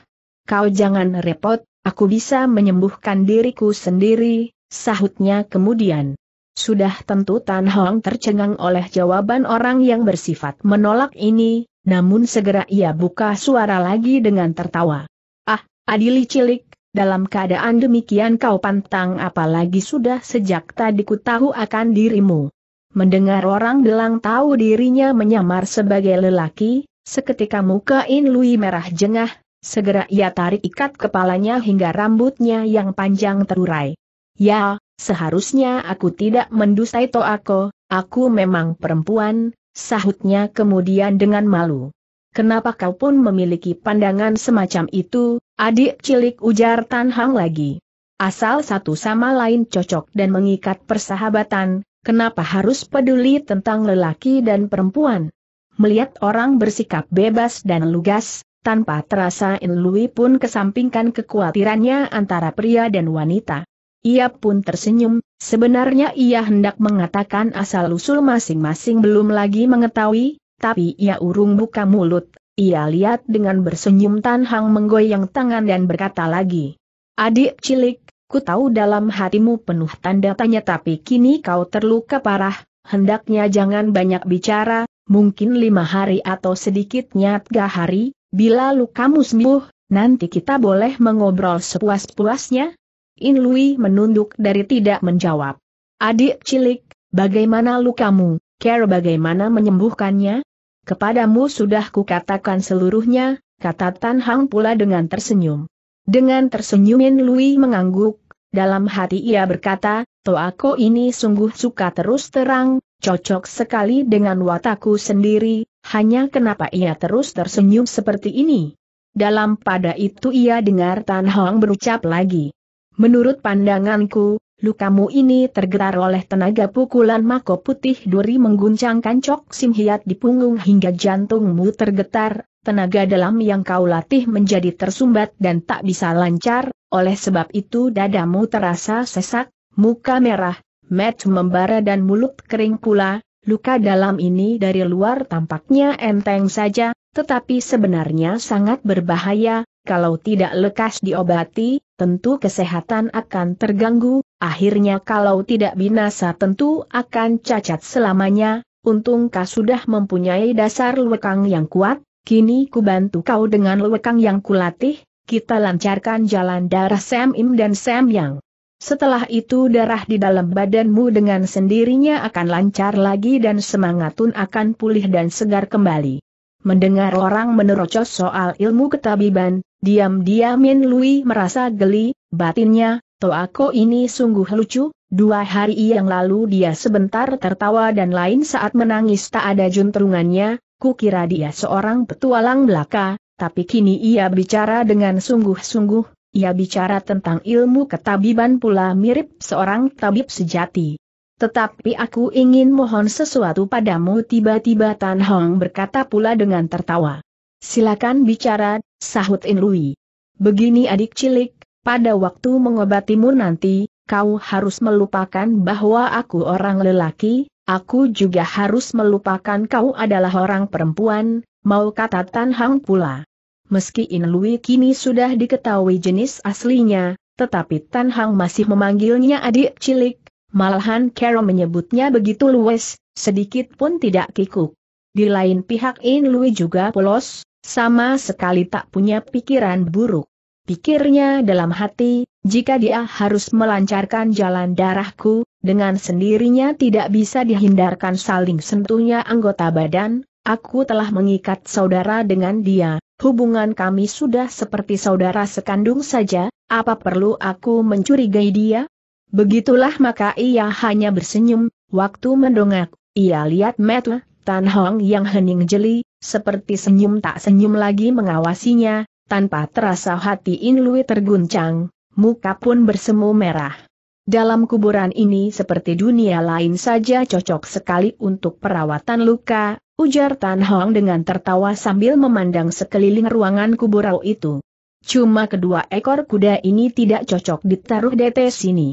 Kau jangan repot, aku bisa menyembuhkan diriku sendiri, sahutnya kemudian. Sudah tentu Tan Hong tercengang oleh jawaban orang yang bersifat menolak ini, namun segera ia buka suara lagi dengan tertawa. Ah, Adili cilik, dalam keadaan demikian kau pantang apalagi sudah sejak tadi ku tahu akan dirimu. Mendengar orang delang tahu dirinya menyamar sebagai lelaki, seketika muka In Lui merah jengah, segera ia tarik ikat kepalanya hingga rambutnya yang panjang terurai. Ya, seharusnya aku tidak mendustai toako, aku memang perempuan, sahutnya kemudian dengan malu. Kenapa kau pun memiliki pandangan semacam itu, adik cilik ujar Tan Hang lagi. Asal satu sama lain cocok dan mengikat persahabatan, kenapa harus peduli tentang lelaki dan perempuan? Melihat orang bersikap bebas dan lugas, tanpa terasa In pun kesampingkan kekhawatirannya antara pria dan wanita. Ia pun tersenyum, sebenarnya ia hendak mengatakan asal-usul masing-masing belum lagi mengetahui, tapi ia urung buka mulut, ia lihat dengan bersenyum Tan Hang menggoyang tangan dan berkata lagi. Adik cilik, ku tahu dalam hatimu penuh tanda tanya tapi kini kau terluka parah, hendaknya jangan banyak bicara, mungkin lima hari atau sedikitnya tiga hari, bila lukamu sembuh, nanti kita boleh mengobrol sepuas-puasnya? In Lui menunduk dari tidak menjawab. Adik cilik, bagaimana lukamu, Care bagaimana menyembuhkannya? Kepadamu sudah kukatakan seluruhnya, kata Tan Hang pula dengan tersenyum. Dengan tersenyumin Lui mengangguk, dalam hati ia berkata, Toako ini sungguh suka terus terang, cocok sekali dengan wataku sendiri, hanya kenapa ia terus tersenyum seperti ini. Dalam pada itu ia dengar Tan Hong berucap lagi. Menurut pandanganku, Lukamu ini tergerar oleh tenaga pukulan mako putih duri mengguncangkan cok simhiat di punggung hingga jantungmu tergetar, tenaga dalam yang kau latih menjadi tersumbat dan tak bisa lancar, oleh sebab itu dadamu terasa sesak, muka merah, mat membara dan mulut kering pula, luka dalam ini dari luar tampaknya enteng saja, tetapi sebenarnya sangat berbahaya, kalau tidak lekas diobati, tentu kesehatan akan terganggu, Akhirnya kalau tidak binasa tentu akan cacat selamanya, untung kau sudah mempunyai dasar lwekang yang kuat, kini ku bantu kau dengan lwekang yang kulatih, kita lancarkan jalan darah Sam Im dan Sam Yang. Setelah itu darah di dalam badanmu dengan sendirinya akan lancar lagi dan semangatun akan pulih dan segar kembali. Mendengar orang menerocos soal ilmu ketabiban, diam-diamin Lui merasa geli, batinnya, Toako ini sungguh lucu, dua hari yang lalu dia sebentar tertawa dan lain saat menangis tak ada juntrungannya, kukira dia seorang petualang belaka, tapi kini ia bicara dengan sungguh-sungguh, ia bicara tentang ilmu ketabiban pula mirip seorang tabib sejati. Tetapi aku ingin mohon sesuatu padamu tiba-tiba Tan Hong berkata pula dengan tertawa. Silakan bicara, sahut In Lui. Begini adik cilik, pada waktu mengobatimu nanti, kau harus melupakan bahwa aku orang lelaki, aku juga harus melupakan kau adalah orang perempuan, mau kata Tan Hang pula. Meski In Lui kini sudah diketahui jenis aslinya, tetapi Tan Hang masih memanggilnya adik cilik, malahan Carol menyebutnya begitu luwes, sedikit pun tidak kikuk. Di lain pihak In Lui juga polos, sama sekali tak punya pikiran buruk. Pikirnya dalam hati, jika dia harus melancarkan jalan darahku, dengan sendirinya tidak bisa dihindarkan saling sentuhnya anggota badan, aku telah mengikat saudara dengan dia, hubungan kami sudah seperti saudara sekandung saja, apa perlu aku mencurigai dia? Begitulah maka ia hanya bersenyum, waktu mendongak, ia lihat Matt Tan Hong yang hening jeli, seperti senyum tak senyum lagi mengawasinya, tanpa terasa hati Inlui terguncang, muka pun bersemu merah. Dalam kuburan ini seperti dunia lain saja cocok sekali untuk perawatan luka, ujar Tan Hong dengan tertawa sambil memandang sekeliling ruangan kuburau itu. Cuma kedua ekor kuda ini tidak cocok ditaruh di sini.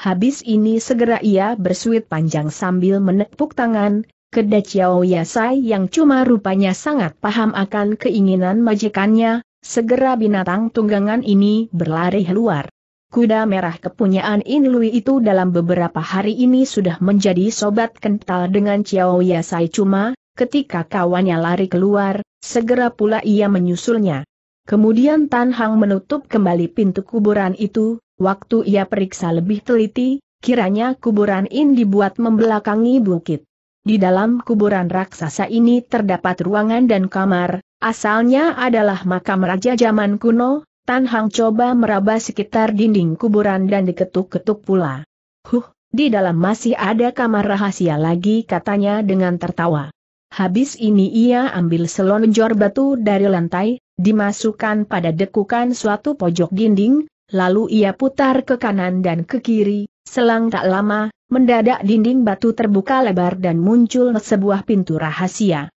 Habis ini segera ia bersuit panjang sambil menepuk tangan, kedai Chiao Yasai yang cuma rupanya sangat paham akan keinginan majikannya, Segera binatang tunggangan ini berlari keluar. Kuda merah kepunyaan In Lui itu dalam beberapa hari ini sudah menjadi sobat kental dengan Chiao Yasai cuma, ketika kawannya lari keluar, segera pula ia menyusulnya. Kemudian Tan Hang menutup kembali pintu kuburan itu, waktu ia periksa lebih teliti, kiranya kuburan In dibuat membelakangi bukit. Di dalam kuburan raksasa ini terdapat ruangan dan kamar, Asalnya adalah makam raja zaman kuno, Tan Hang coba meraba sekitar dinding kuburan dan diketuk-ketuk pula. Huh, di dalam masih ada kamar rahasia lagi katanya dengan tertawa. Habis ini ia ambil selonjor batu dari lantai, dimasukkan pada dekukan suatu pojok dinding, lalu ia putar ke kanan dan ke kiri, selang tak lama, mendadak dinding batu terbuka lebar dan muncul sebuah pintu rahasia.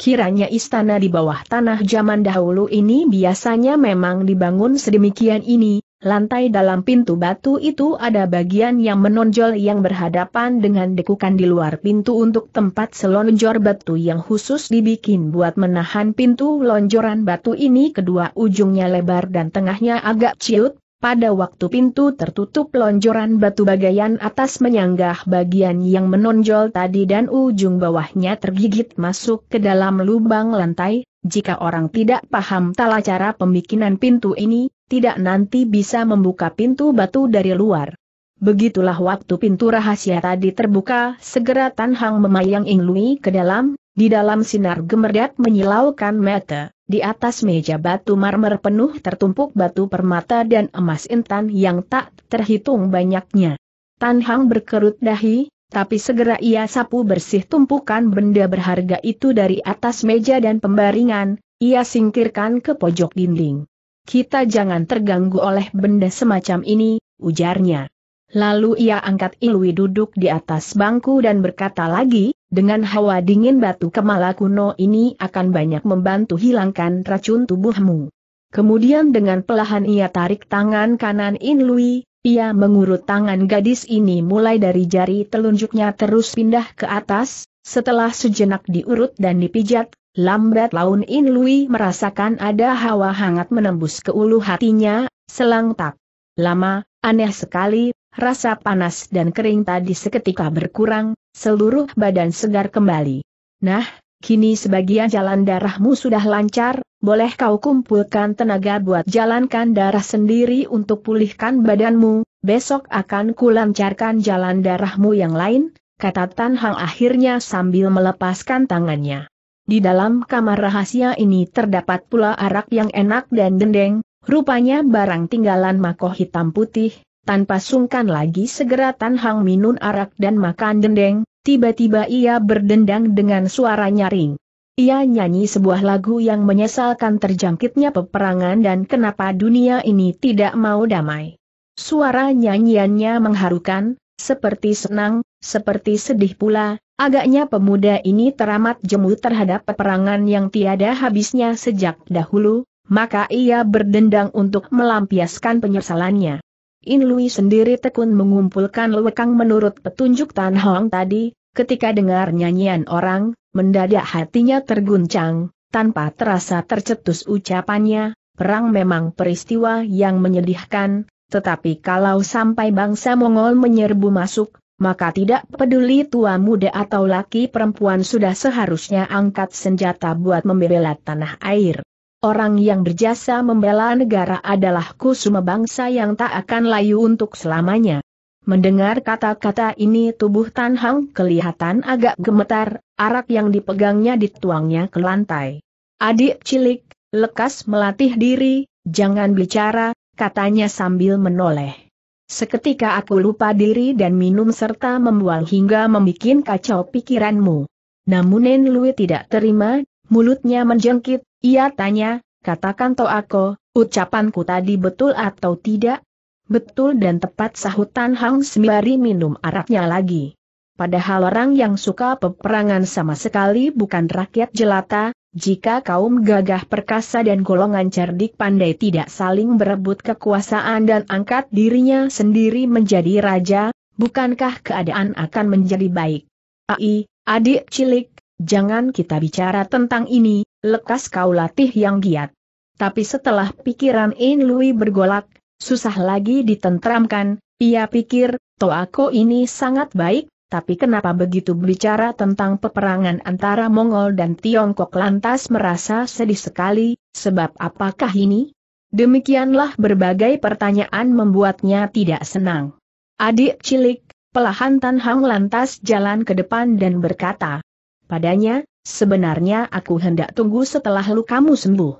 Kiranya istana di bawah tanah zaman dahulu ini biasanya memang dibangun sedemikian ini, lantai dalam pintu batu itu ada bagian yang menonjol yang berhadapan dengan dekukan di luar pintu untuk tempat selonjor batu yang khusus dibikin buat menahan pintu lonjoran batu ini kedua ujungnya lebar dan tengahnya agak ciut, pada waktu pintu tertutup lonjoran batu bagaian atas menyanggah bagian yang menonjol tadi dan ujung bawahnya tergigit masuk ke dalam lubang lantai, jika orang tidak paham tala cara pembikinan pintu ini, tidak nanti bisa membuka pintu batu dari luar. Begitulah waktu pintu rahasia tadi terbuka, segera Tan Hang memayang Ing Lui ke dalam, di dalam sinar gemerdat menyilaukan mata. Di atas meja batu marmer penuh tertumpuk batu permata dan emas intan yang tak terhitung banyaknya. Tan Hang berkerut dahi, tapi segera ia sapu bersih tumpukan benda berharga itu dari atas meja dan pembaringan, ia singkirkan ke pojok dinding. Kita jangan terganggu oleh benda semacam ini, ujarnya. Lalu ia angkat Ilwi duduk di atas bangku dan berkata lagi, dengan hawa dingin batu kemala kuno ini akan banyak membantu hilangkan racun tubuhmu. Kemudian dengan pelahan ia tarik tangan kanan In Lui, ia mengurut tangan gadis ini mulai dari jari telunjuknya terus pindah ke atas, setelah sejenak diurut dan dipijat, lambat laun In Lui merasakan ada hawa hangat menembus ke ulu hatinya, selang tak. Lama, aneh sekali, rasa panas dan kering tadi seketika berkurang, Seluruh badan segar kembali. Nah, kini sebagian jalan darahmu sudah lancar, boleh kau kumpulkan tenaga buat jalankan darah sendiri untuk pulihkan badanmu, besok akan kulancarkan jalan darahmu yang lain, kata Tan Hang akhirnya sambil melepaskan tangannya. Di dalam kamar rahasia ini terdapat pula arak yang enak dan dendeng, rupanya barang tinggalan makoh hitam putih, tanpa sungkan lagi segera Tan Hang minum arak dan makan dendeng, tiba-tiba ia berdendang dengan suara nyaring. Ia nyanyi sebuah lagu yang menyesalkan terjangkitnya peperangan dan kenapa dunia ini tidak mau damai. Suara nyanyiannya mengharukan, seperti senang, seperti sedih pula, agaknya pemuda ini teramat jemu terhadap peperangan yang tiada habisnya sejak dahulu, maka ia berdendang untuk melampiaskan penyesalannya. In Lui sendiri tekun mengumpulkan lekang menurut petunjuk Tan Hong tadi, ketika dengar nyanyian orang, mendadak hatinya terguncang, tanpa terasa tercetus ucapannya, perang memang peristiwa yang menyedihkan, tetapi kalau sampai bangsa Mongol menyerbu masuk, maka tidak peduli tua muda atau laki perempuan sudah seharusnya angkat senjata buat membela tanah air. Orang yang berjasa membela negara adalah kusuma bangsa yang tak akan layu untuk selamanya. Mendengar kata-kata ini tubuh Tan Hang kelihatan agak gemetar, arak yang dipegangnya dituangnya ke lantai. Adik cilik, lekas melatih diri, jangan bicara, katanya sambil menoleh. Seketika aku lupa diri dan minum serta membual hingga membuat kacau pikiranmu. Namun Nen Lui tidak terima, mulutnya menjengkit, ia tanya, katakan to aku, ucapanku tadi betul atau tidak? Betul dan tepat sahutan Hang Sembari minum araknya lagi. Padahal orang yang suka peperangan sama sekali bukan rakyat jelata, jika kaum gagah perkasa dan golongan cerdik pandai tidak saling berebut kekuasaan dan angkat dirinya sendiri menjadi raja, bukankah keadaan akan menjadi baik? Ai, adik cilik, Jangan kita bicara tentang ini, lekas kau latih yang giat. Tapi setelah pikiran In Lui bergolak, susah lagi ditentramkan, ia pikir, toh aku ini sangat baik, tapi kenapa begitu bicara tentang peperangan antara Mongol dan Tiongkok lantas merasa sedih sekali, sebab apakah ini? Demikianlah berbagai pertanyaan membuatnya tidak senang. Adik cilik, pelahan Tan Hang lantas jalan ke depan dan berkata, padanya, sebenarnya aku hendak tunggu setelah lukamu sembuh.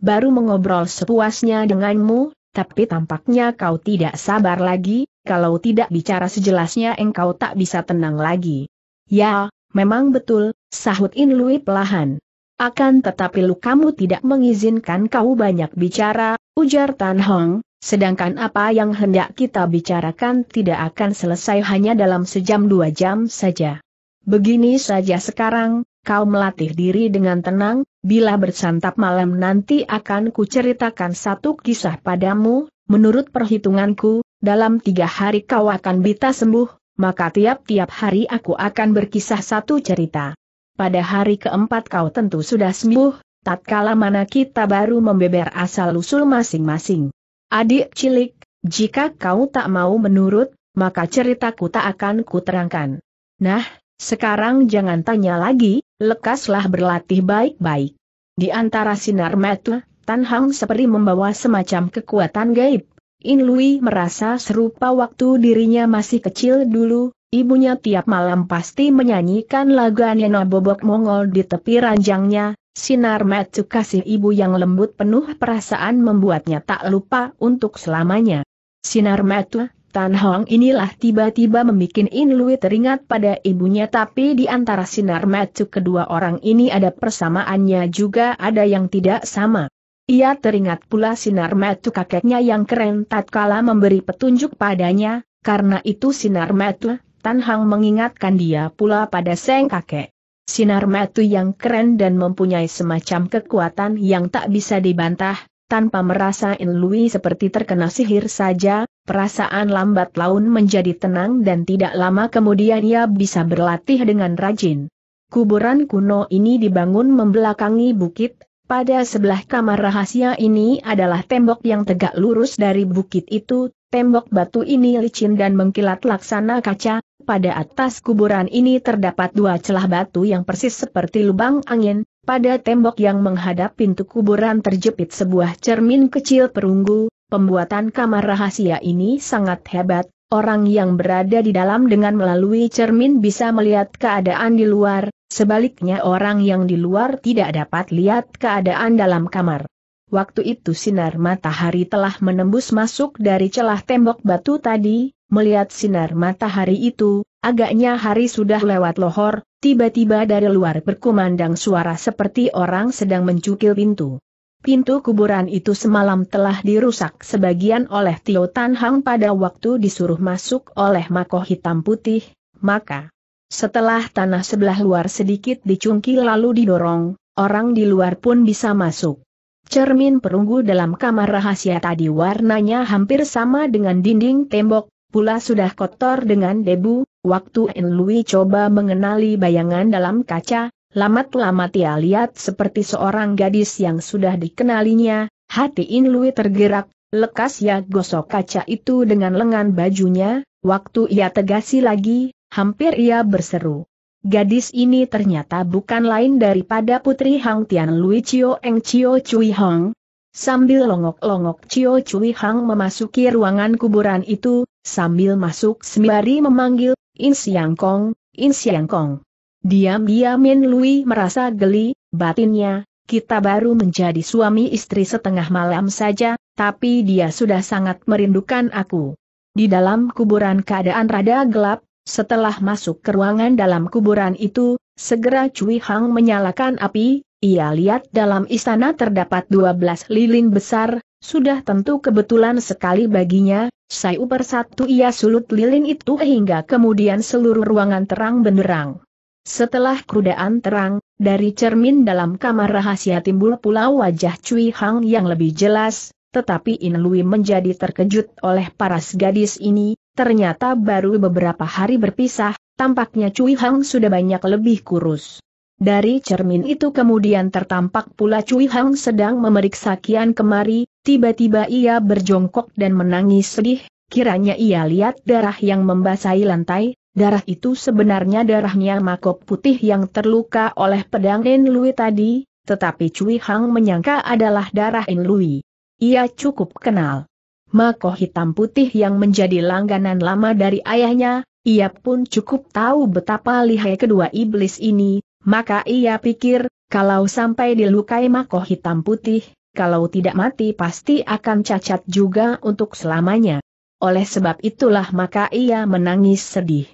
Baru mengobrol sepuasnya denganmu, tapi tampaknya kau tidak sabar lagi, kalau tidak bicara sejelasnya engkau tak bisa tenang lagi. Ya, memang betul, sahut Inlui pelahan. Akan tetapi lukamu tidak mengizinkan kau banyak bicara, ujar Tan Hong, sedangkan apa yang hendak kita bicarakan tidak akan selesai hanya dalam sejam dua jam saja. Begini saja sekarang, kau melatih diri dengan tenang, bila bersantap malam nanti akan kuceritakan satu kisah padamu, menurut perhitunganku, dalam tiga hari kau akan bisa sembuh, maka tiap-tiap hari aku akan berkisah satu cerita. Pada hari keempat kau tentu sudah sembuh, tatkala mana kita baru membeber asal-usul masing-masing. Adik cilik, jika kau tak mau menurut, maka ceritaku tak akan kuterangkan. Nah, sekarang jangan tanya lagi, lekaslah berlatih baik-baik. Di antara sinar mata, Tan Hang seperti membawa semacam kekuatan gaib. In Lui merasa serupa waktu dirinya masih kecil dulu, ibunya tiap malam pasti menyanyikan lagu Anyana Bobok Mongol di tepi ranjangnya, sinar mata kasih ibu yang lembut penuh perasaan membuatnya tak lupa untuk selamanya. Sinar mata, Tan Hong inilah tiba-tiba membuat In Lui teringat pada ibunya tapi di antara sinar macu kedua orang ini ada persamaannya juga ada yang tidak sama. Ia teringat pula sinar macu kakeknya yang keren tatkala memberi petunjuk padanya, karena itu sinar mata Tan Hong mengingatkan dia pula pada seng kakek. Sinar mata yang keren dan mempunyai semacam kekuatan yang tak bisa dibantah, tanpa merasa In seperti terkena sihir saja, perasaan lambat laun menjadi tenang dan tidak lama kemudian ia bisa berlatih dengan rajin. Kuburan kuno ini dibangun membelakangi bukit, pada sebelah kamar rahasia ini adalah tembok yang tegak lurus dari bukit itu, tembok batu ini licin dan mengkilat laksana kaca, pada atas kuburan ini terdapat dua celah batu yang persis seperti lubang angin, pada tembok yang menghadap pintu kuburan terjepit sebuah cermin kecil perunggu, pembuatan kamar rahasia ini sangat hebat, orang yang berada di dalam dengan melalui cermin bisa melihat keadaan di luar, sebaliknya orang yang di luar tidak dapat lihat keadaan dalam kamar. Waktu itu sinar matahari telah menembus masuk dari celah tembok batu tadi, melihat sinar matahari itu, agaknya hari sudah lewat lohor, Tiba-tiba dari luar berkumandang suara seperti orang sedang mencukil pintu. Pintu kuburan itu semalam telah dirusak sebagian oleh Tio Tan Hang pada waktu disuruh masuk oleh makoh hitam putih, maka setelah tanah sebelah luar sedikit dicungkil lalu didorong, orang di luar pun bisa masuk. Cermin perunggu dalam kamar rahasia tadi warnanya hampir sama dengan dinding tembok, pula sudah kotor dengan debu, Waktu Lui coba mengenali bayangan dalam kaca, lama lamat dia lihat seperti seorang gadis yang sudah dikenalinya, hati Lui tergerak, lekas ia gosok kaca itu dengan lengan bajunya, waktu ia tegasi lagi, hampir ia berseru. Gadis ini ternyata bukan lain daripada putri Hang Tian Lui Chio Eng Chio Cui Hong. Sambil longok-longok Chio Cui Hang memasuki ruangan kuburan itu, sambil masuk sembari memanggil In Siang Kong, In Siang Kong. Diam-diam Min Lui merasa geli, batinnya, kita baru menjadi suami istri setengah malam saja, tapi dia sudah sangat merindukan aku. Di dalam kuburan keadaan rada gelap, setelah masuk ke ruangan dalam kuburan itu, segera Cui Hang menyalakan api, ia lihat dalam istana terdapat 12 lilin besar, sudah tentu kebetulan sekali baginya, Sayu persatu ia sulut lilin itu hingga kemudian seluruh ruangan terang benderang. Setelah kerudaan terang, dari cermin dalam kamar rahasia timbul pula wajah Cui Hang yang lebih jelas, tetapi In Lui menjadi terkejut oleh paras gadis ini, ternyata baru beberapa hari berpisah, tampaknya Cui Hang sudah banyak lebih kurus. Dari cermin itu kemudian tertampak pula Cui Hang sedang memeriksa kian kemari, Tiba-tiba ia berjongkok dan menangis sedih, kiranya ia lihat darah yang membasahi lantai, darah itu sebenarnya darahnya makop putih yang terluka oleh pedang Enlui tadi, tetapi Cui Hang menyangka adalah darah Enlui. Ia cukup kenal. Mako hitam putih yang menjadi langganan lama dari ayahnya, ia pun cukup tahu betapa lihai kedua iblis ini, maka ia pikir, kalau sampai dilukai mako hitam putih, kalau tidak mati pasti akan cacat juga untuk selamanya. Oleh sebab itulah maka ia menangis sedih.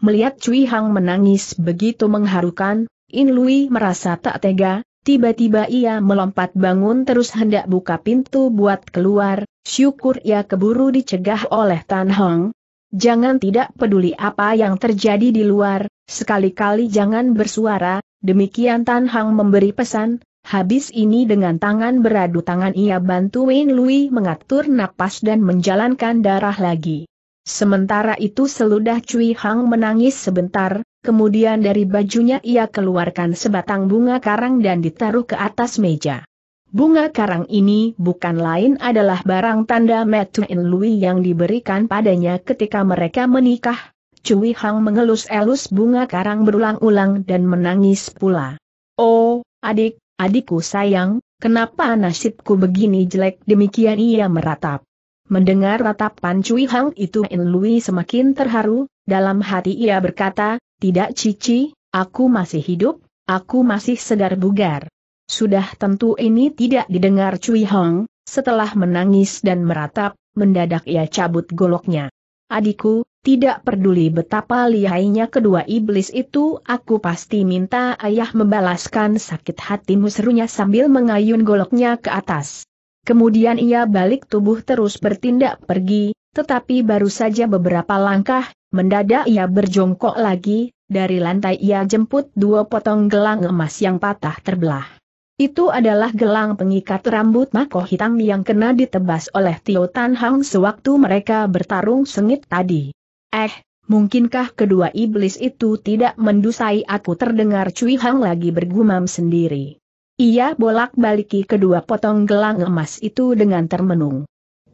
Melihat Cui Hang menangis begitu mengharukan, In Lui merasa tak tega, tiba-tiba ia melompat bangun terus hendak buka pintu buat keluar, syukur ia keburu dicegah oleh Tan Hong, Jangan tidak peduli apa yang terjadi di luar, sekali-kali jangan bersuara, demikian Tan Hang memberi pesan, Habis ini dengan tangan beradu tangan ia bantu Wen Lui mengatur napas dan menjalankan darah lagi. Sementara itu seludah Cui Hang menangis sebentar, kemudian dari bajunya ia keluarkan sebatang bunga karang dan ditaruh ke atas meja. Bunga karang ini bukan lain adalah barang tanda Matthew and Louis yang diberikan padanya ketika mereka menikah. Cui Hang mengelus-elus bunga karang berulang-ulang dan menangis pula. Oh, adik, Adikku sayang, kenapa nasibku begini jelek demikian ia meratap. Mendengar ratapan Cui Hang itu In Lui semakin terharu, dalam hati ia berkata, tidak cici, aku masih hidup, aku masih segar bugar. Sudah tentu ini tidak didengar Cui Hang, setelah menangis dan meratap, mendadak ia cabut goloknya. Adikku, tidak peduli betapa lihainya kedua iblis itu, aku pasti minta ayah membalaskan sakit hatimu serunya sambil mengayun goloknya ke atas. Kemudian ia balik tubuh terus bertindak pergi, tetapi baru saja beberapa langkah, mendadak ia berjongkok lagi, dari lantai ia jemput dua potong gelang emas yang patah terbelah. Itu adalah gelang pengikat rambut mako hitam yang kena ditebas oleh Tio Tan Hang sewaktu mereka bertarung sengit tadi. Eh, mungkinkah kedua iblis itu tidak mendusai aku terdengar Cui Hang lagi bergumam sendiri. Ia bolak-baliki kedua potong gelang emas itu dengan termenung.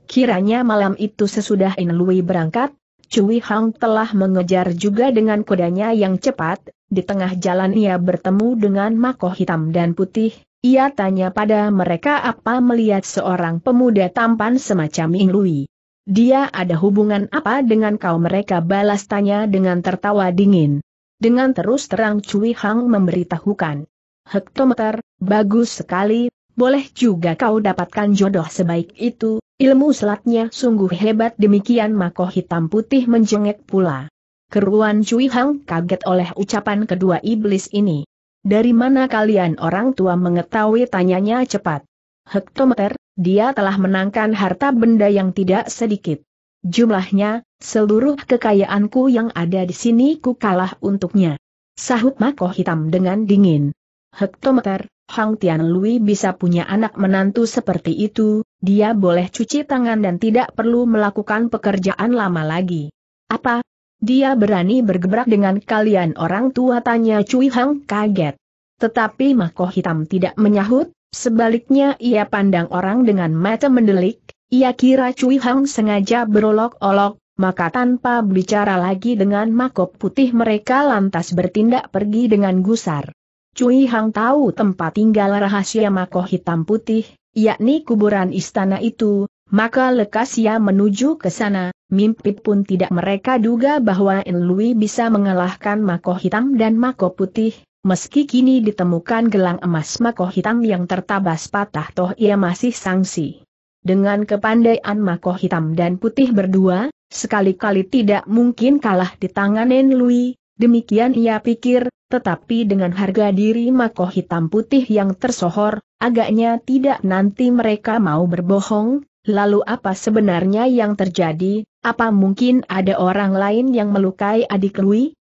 Kiranya malam itu sesudah In Lui berangkat, Cui Hang telah mengejar juga dengan kudanya yang cepat, di tengah jalan ia bertemu dengan makoh hitam dan putih, ia tanya pada mereka apa melihat seorang pemuda tampan semacam In Lui. Dia ada hubungan apa dengan kau mereka balas tanya dengan tertawa dingin. Dengan terus terang Cui Hang memberitahukan. Hektometer, bagus sekali, boleh juga kau dapatkan jodoh sebaik itu, ilmu selatnya sungguh hebat demikian mako hitam putih menjengek pula. Keruan Cui Hang kaget oleh ucapan kedua iblis ini. Dari mana kalian orang tua mengetahui tanyanya cepat? Hektometer, dia telah menangkan harta benda yang tidak sedikit. Jumlahnya, seluruh kekayaanku yang ada di sini ku kalah untuknya. Sahut Mako Hitam dengan dingin. Hektometer, Hang Tian Lui bisa punya anak menantu seperti itu, dia boleh cuci tangan dan tidak perlu melakukan pekerjaan lama lagi. Apa? Dia berani bergebrak dengan kalian orang tua tanya Cui Hang kaget. Tetapi Mako Hitam tidak menyahut, Sebaliknya ia pandang orang dengan mata mendelik, ia kira Cui Hang sengaja berolok-olok, maka tanpa bicara lagi dengan makop putih mereka lantas bertindak pergi dengan gusar. Cui Hang tahu tempat tinggal rahasia mako hitam putih, yakni kuburan istana itu, maka lekas ia menuju ke sana, mimpi pun tidak mereka duga bahwa Enlui bisa mengalahkan mako hitam dan mako putih, meski kini ditemukan gelang emas Mako hitam yang tertabas patah toh ia masih sangsi. Dengan kepandaian Mako hitam dan putih berdua, sekali-kali tidak mungkin kalah di tangan Enlui, demikian ia pikir, tetapi dengan harga diri Mako hitam putih yang tersohor, agaknya tidak nanti mereka mau berbohong, Lalu apa sebenarnya yang terjadi, apa mungkin ada orang lain yang melukai adik Louis?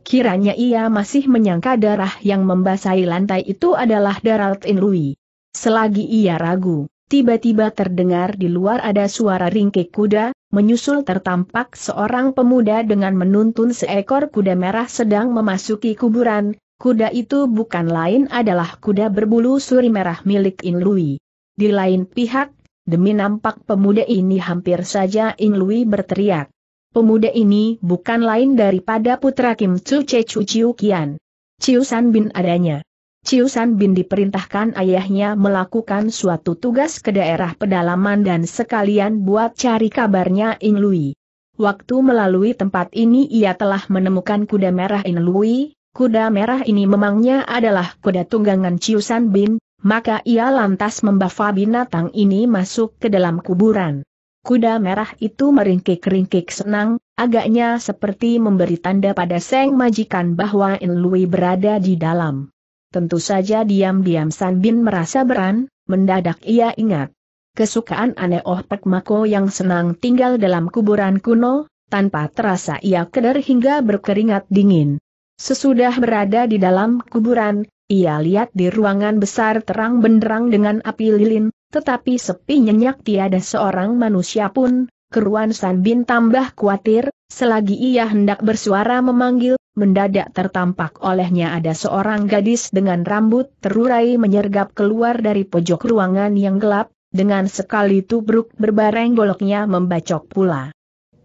Kiranya ia masih menyangka darah yang membasahi lantai itu adalah darah Tin Lui. Selagi ia ragu, tiba-tiba terdengar di luar ada suara ringkik kuda, menyusul tertampak seorang pemuda dengan menuntun seekor kuda merah sedang memasuki kuburan, kuda itu bukan lain adalah kuda berbulu suri merah milik In Lui. Di lain pihak, demi nampak pemuda ini hampir saja In Lui berteriak. Pemuda ini bukan lain daripada putra Kim Chu Che Chu Chiu Kian. Chiu San Bin adanya. Chiu San Bin diperintahkan ayahnya melakukan suatu tugas ke daerah pedalaman dan sekalian buat cari kabarnya In Lui. Waktu melalui tempat ini ia telah menemukan kuda merah In Lui, kuda merah ini memangnya adalah kuda tunggangan Chiu San Bin, maka ia lantas membawa binatang ini masuk ke dalam kuburan. Kuda merah itu meringkik-ringkik senang, agaknya seperti memberi tanda pada Seng Majikan bahwa In Lui berada di dalam. Tentu saja diam-diam San Bin merasa beran, mendadak ia ingat. Kesukaan aneh Oh Pek Mako yang senang tinggal dalam kuburan kuno, tanpa terasa ia keder hingga berkeringat dingin. Sesudah berada di dalam kuburan, ia lihat di ruangan besar terang benderang dengan api lilin, tetapi sepi nyenyak tiada seorang manusia pun, keruan San Bin tambah khawatir, selagi ia hendak bersuara memanggil, mendadak tertampak olehnya ada seorang gadis dengan rambut terurai menyergap keluar dari pojok ruangan yang gelap, dengan sekali tubruk berbareng goloknya membacok pula.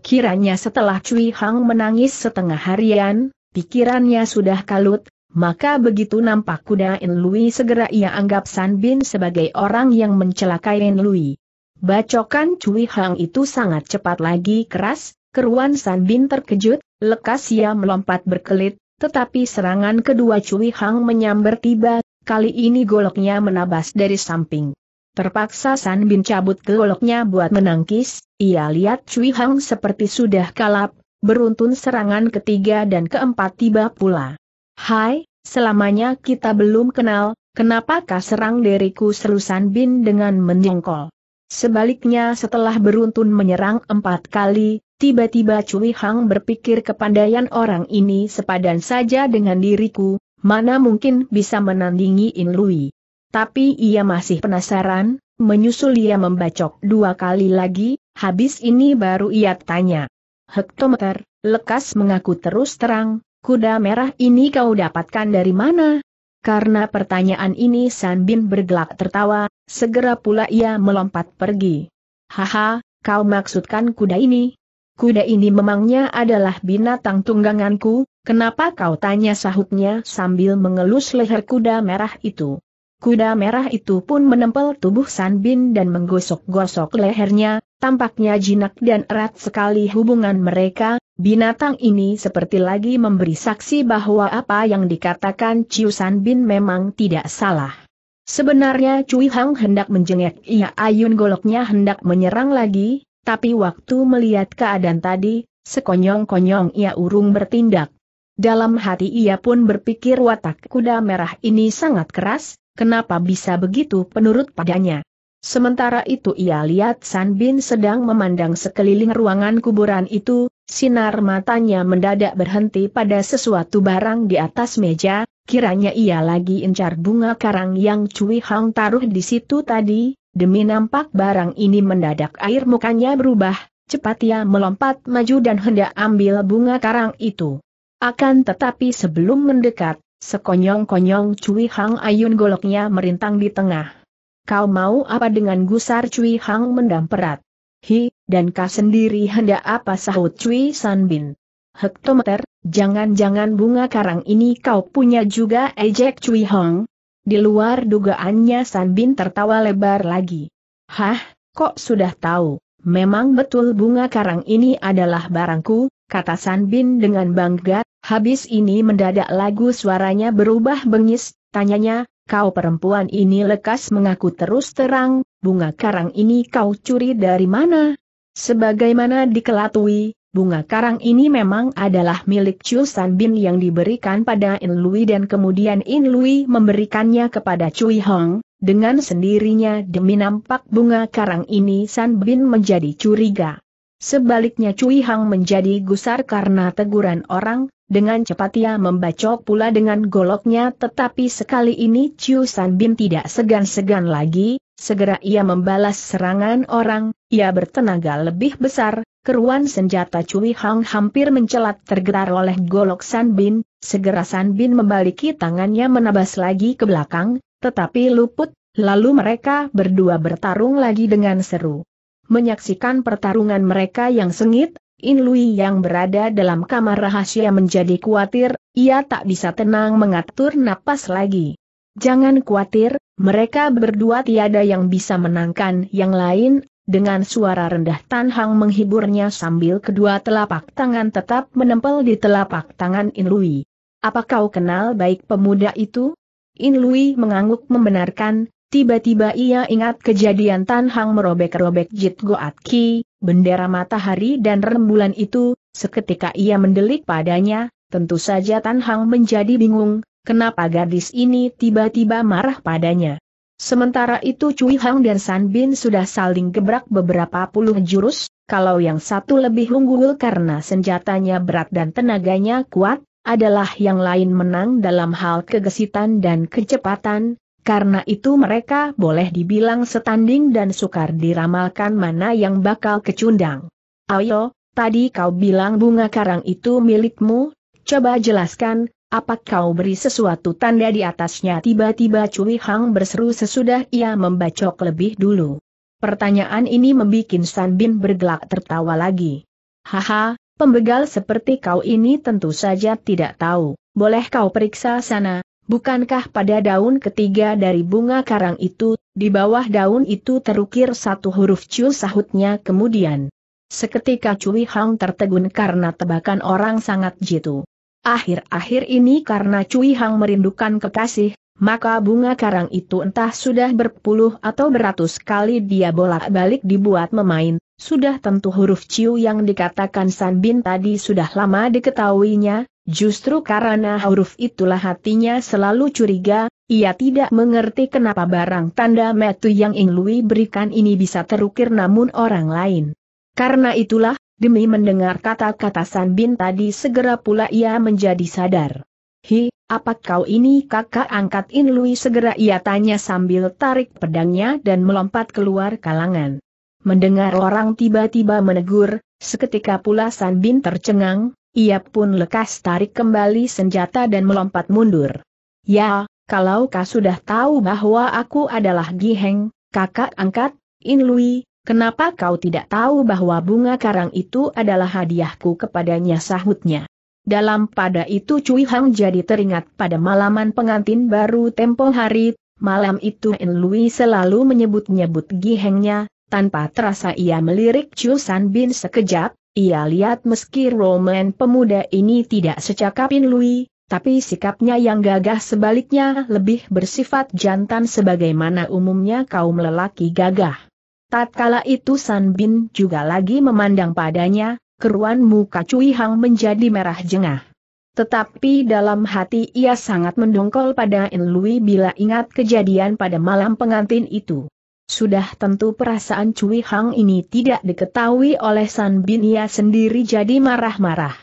Kiranya setelah Cui Hang menangis setengah harian, pikirannya sudah kalut, maka begitu nampak kuda Enlui segera ia anggap San Bin sebagai orang yang mencelakai Enlui. Bacokan Cui Hang itu sangat cepat lagi keras, keruan San Bin terkejut, lekas ia melompat berkelit, tetapi serangan kedua Cui Hang menyambar tiba, kali ini goloknya menabas dari samping. Terpaksa San Bin cabut goloknya buat menangkis, ia lihat Cui Hang seperti sudah kalap, beruntun serangan ketiga dan keempat tiba pula. Hai, selamanya kita belum kenal, kenapakah serang diriku selusan bin dengan menjengkol? Sebaliknya setelah beruntun menyerang empat kali, tiba-tiba Cui Hang berpikir kepandaian orang ini sepadan saja dengan diriku, mana mungkin bisa menandingi In Lui. Tapi ia masih penasaran, menyusul ia membacok dua kali lagi, habis ini baru ia tanya. Hektometer, lekas mengaku terus terang, Kuda merah ini kau dapatkan dari mana? Karena pertanyaan ini San Bin bergelak tertawa, segera pula ia melompat pergi. Haha, kau maksudkan kuda ini? Kuda ini memangnya adalah binatang tungganganku, kenapa kau tanya sahutnya sambil mengelus leher kuda merah itu? Kuda merah itu pun menempel tubuh San Bin dan menggosok-gosok lehernya, tampaknya jinak dan erat sekali hubungan mereka, binatang ini seperti lagi memberi saksi bahwa apa yang dikatakan Ciu San Bin memang tidak salah. Sebenarnya Cui Hang hendak menjengek ia ayun goloknya hendak menyerang lagi, tapi waktu melihat keadaan tadi, sekonyong-konyong ia urung bertindak. Dalam hati ia pun berpikir watak kuda merah ini sangat keras, kenapa bisa begitu penurut padanya. Sementara itu ia lihat San Bin sedang memandang sekeliling ruangan kuburan itu, sinar matanya mendadak berhenti pada sesuatu barang di atas meja, kiranya ia lagi incar bunga karang yang Cui Hang taruh di situ tadi, demi nampak barang ini mendadak air mukanya berubah, cepat ia melompat maju dan hendak ambil bunga karang itu. Akan tetapi sebelum mendekat, sekonyong-konyong Cui Hang Ayun goloknya merintang di tengah. Kau mau apa dengan gusar Cui Hang mendamperat? Hi, dan kau sendiri hendak apa sahut Cui San Bin? Hektometer, jangan-jangan bunga karang ini kau punya juga ejek Cui Hang. Di luar dugaannya San Bin tertawa lebar lagi. Hah, kok sudah tahu? Memang betul bunga karang ini adalah barangku, kata San Bin dengan bangga, habis ini mendadak lagu suaranya berubah bengis, tanyanya, kau perempuan ini lekas mengaku terus terang, bunga karang ini kau curi dari mana? Sebagaimana dikelatui, bunga karang ini memang adalah milik Chu San Bin yang diberikan pada In Lui dan kemudian In Lui memberikannya kepada Cui Hong, dengan sendirinya demi nampak bunga karang ini San Bin menjadi curiga. Sebaliknya Cui Hang menjadi gusar karena teguran orang, dengan cepat ia membacok pula dengan goloknya tetapi sekali ini Chiu San Bin tidak segan-segan lagi, segera ia membalas serangan orang, ia bertenaga lebih besar, keruan senjata Cui Hang hampir mencelat tergetar oleh golok San Bin, segera San Bin membaliki tangannya menabas lagi ke belakang, tetapi luput, lalu mereka berdua bertarung lagi dengan seru. Menyaksikan pertarungan mereka yang sengit, In Lui yang berada dalam kamar rahasia menjadi khawatir, ia tak bisa tenang mengatur napas lagi. Jangan khawatir, mereka berdua tiada yang bisa menangkan yang lain, dengan suara rendah Tan Hang menghiburnya sambil kedua telapak tangan tetap menempel di telapak tangan In Lui. Apa kau kenal baik pemuda itu? In Lui mengangguk membenarkan, Tiba-tiba ia ingat kejadian Tan Hang merobek-robek Jit Goat Ki, bendera matahari dan rembulan itu, seketika ia mendelik padanya, tentu saja Tan Hang menjadi bingung, kenapa gadis ini tiba-tiba marah padanya. Sementara itu Cui Hang dan San Bin sudah saling gebrak beberapa puluh jurus, kalau yang satu lebih unggul karena senjatanya berat dan tenaganya kuat, adalah yang lain menang dalam hal kegesitan dan kecepatan, karena itu mereka boleh dibilang setanding dan sukar diramalkan mana yang bakal kecundang. Ayo, tadi kau bilang bunga karang itu milikmu, coba jelaskan, apa kau beri sesuatu tanda di atasnya tiba-tiba Cui Hang berseru sesudah ia membacok lebih dulu. Pertanyaan ini membuat San Bin bergelak tertawa lagi. Haha, pembegal seperti kau ini tentu saja tidak tahu, boleh kau periksa sana, Bukankah pada daun ketiga dari bunga karang itu, di bawah daun itu terukir satu huruf cu sahutnya kemudian. Seketika Cui Hang tertegun karena tebakan orang sangat jitu. Akhir-akhir ini karena Cui Hang merindukan kekasih, maka bunga karang itu entah sudah berpuluh atau beratus kali dia bolak-balik dibuat memain, sudah tentu huruf ciu yang dikatakan San Bin tadi sudah lama diketahuinya, Justru karena huruf itulah hatinya selalu curiga, ia tidak mengerti kenapa barang tanda metu yang Ing Lui berikan ini bisa terukir namun orang lain. Karena itulah, demi mendengar kata-kata San Bin tadi segera pula ia menjadi sadar. Hi, apa kau ini kakak angkat In Lui segera ia tanya sambil tarik pedangnya dan melompat keluar kalangan. Mendengar orang tiba-tiba menegur, seketika pula San Bin tercengang, ia pun lekas tarik kembali senjata dan melompat mundur. Ya, kalau kau sudah tahu bahwa aku adalah Giheng, kakak angkat, In Lui, kenapa kau tidak tahu bahwa bunga karang itu adalah hadiahku kepadanya sahutnya. Dalam pada itu Cui Hang jadi teringat pada malaman pengantin baru tempo hari, malam itu In Lui selalu menyebut-nyebut Gihengnya, tanpa terasa ia melirik Chu San Bin sekejap, ia lihat meski Roman pemuda ini tidak secakapin Lui, tapi sikapnya yang gagah sebaliknya lebih bersifat jantan sebagaimana umumnya kaum lelaki gagah. Tatkala itu San Bin juga lagi memandang padanya, keruan muka Cui Hang menjadi merah jengah. Tetapi dalam hati ia sangat mendongkol pada In Lui bila ingat kejadian pada malam pengantin itu. Sudah tentu perasaan Cui Hang ini tidak diketahui oleh San Bin ia sendiri jadi marah-marah.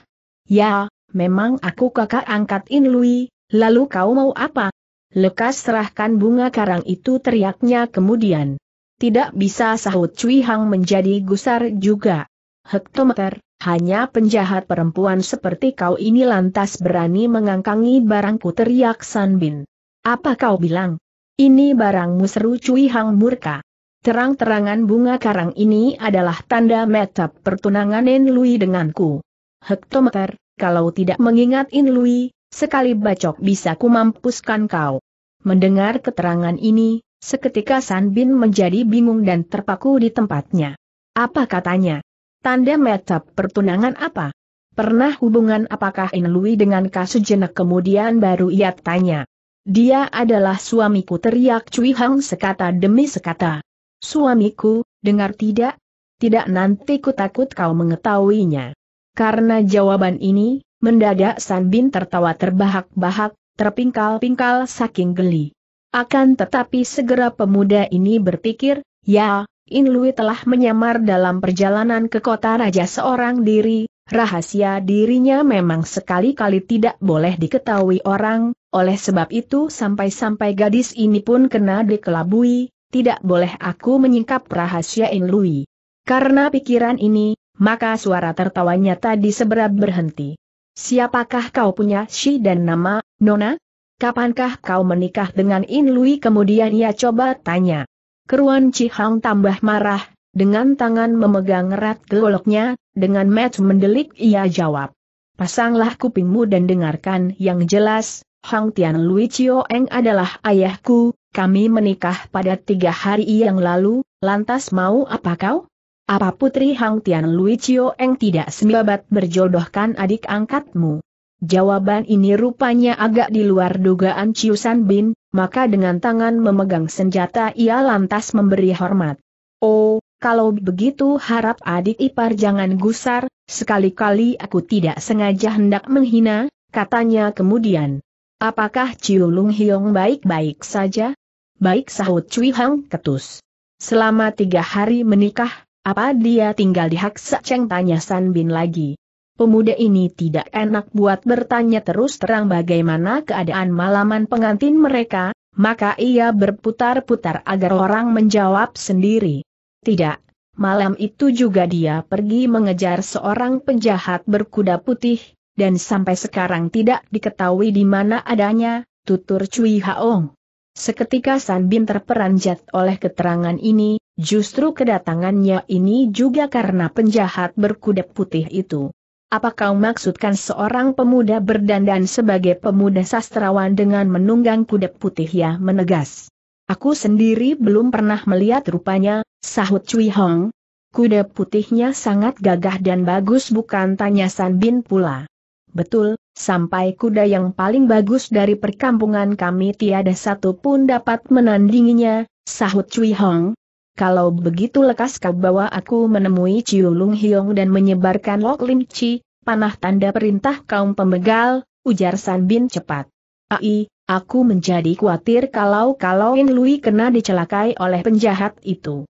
Ya, memang aku kakak angkat In Lui, lalu kau mau apa? Lekas serahkan bunga karang itu teriaknya kemudian. Tidak bisa sahut Cui Hang menjadi gusar juga. Hektometer, hanya penjahat perempuan seperti kau ini lantas berani mengangkangi barangku teriak San Bin. Apa kau bilang? Ini barangmu seru Cui Hang murka. Terang-terangan bunga karang ini adalah tanda metap pertunangan In Lui denganku. Hektometer, kalau tidak mengingat In Lui, sekali bacok bisa kumampuskan kau. Mendengar keterangan ini, seketika San Bin menjadi bingung dan terpaku di tempatnya. Apa katanya? Tanda metap pertunangan apa? Pernah hubungan apakah In Lui dengan jenak kemudian baru ia tanya. Dia adalah suamiku teriak Cui Hang sekata demi sekata. Suamiku, dengar tidak? Tidak nanti ku takut kau mengetahuinya. Karena jawaban ini, mendadak San Bin tertawa terbahak-bahak, terpingkal-pingkal saking geli. Akan tetapi segera pemuda ini berpikir, ya, In Lui telah menyamar dalam perjalanan ke kota raja seorang diri, Rahasia dirinya memang sekali-kali tidak boleh diketahui orang, oleh sebab itu sampai-sampai gadis ini pun kena dikelabui, tidak boleh aku menyingkap rahasia In Lui. Karena pikiran ini, maka suara tertawanya tadi seberat berhenti. Siapakah kau punya si dan nama, Nona? Kapankah kau menikah dengan In Lui? Kemudian ia coba tanya. Keruan Cihang tambah marah, dengan tangan memegang erat goloknya, dengan match mendelik ia jawab. Pasanglah kupingmu dan dengarkan yang jelas, Hang Tian Lui Chio Eng adalah ayahku, kami menikah pada tiga hari yang lalu, lantas mau apa kau? Apa putri Hang Tian Lui Chio Eng tidak sembabat berjodohkan adik angkatmu? Jawaban ini rupanya agak di luar dugaan Ciusan Bin, maka dengan tangan memegang senjata ia lantas memberi hormat. Oh, kalau begitu harap adik ipar jangan gusar, sekali-kali aku tidak sengaja hendak menghina, katanya kemudian. Apakah Ciu Lung Hiong baik-baik saja? Baik sahut Cui Hang ketus. Selama tiga hari menikah, apa dia tinggal di Hak Ceng tanya San Bin lagi. Pemuda ini tidak enak buat bertanya terus terang bagaimana keadaan malaman pengantin mereka, maka ia berputar-putar agar orang menjawab sendiri. Tidak. Malam itu juga dia pergi mengejar seorang penjahat berkuda putih, dan sampai sekarang tidak diketahui di mana adanya, tutur Cui Haong. Seketika San Bin terperanjat oleh keterangan ini, justru kedatangannya ini juga karena penjahat berkuda putih itu. Apa kau maksudkan seorang pemuda berdandan sebagai pemuda sastrawan dengan menunggang kuda putih ya menegas? Aku sendiri belum pernah melihat rupanya, Sahut Cui Hong. Kuda putihnya sangat gagah dan bagus bukan tanya San Bin pula. Betul, sampai kuda yang paling bagus dari perkampungan kami tiada satu pun dapat menandinginya, sahut Cui Hong. Kalau begitu lekas kau bawa aku menemui Ciu Lung Hiong dan menyebarkan Lok Lim Chi, panah tanda perintah kaum pembegal, ujar San Bin cepat. Ai, aku menjadi khawatir kalau-kalau In Lui kena dicelakai oleh penjahat itu.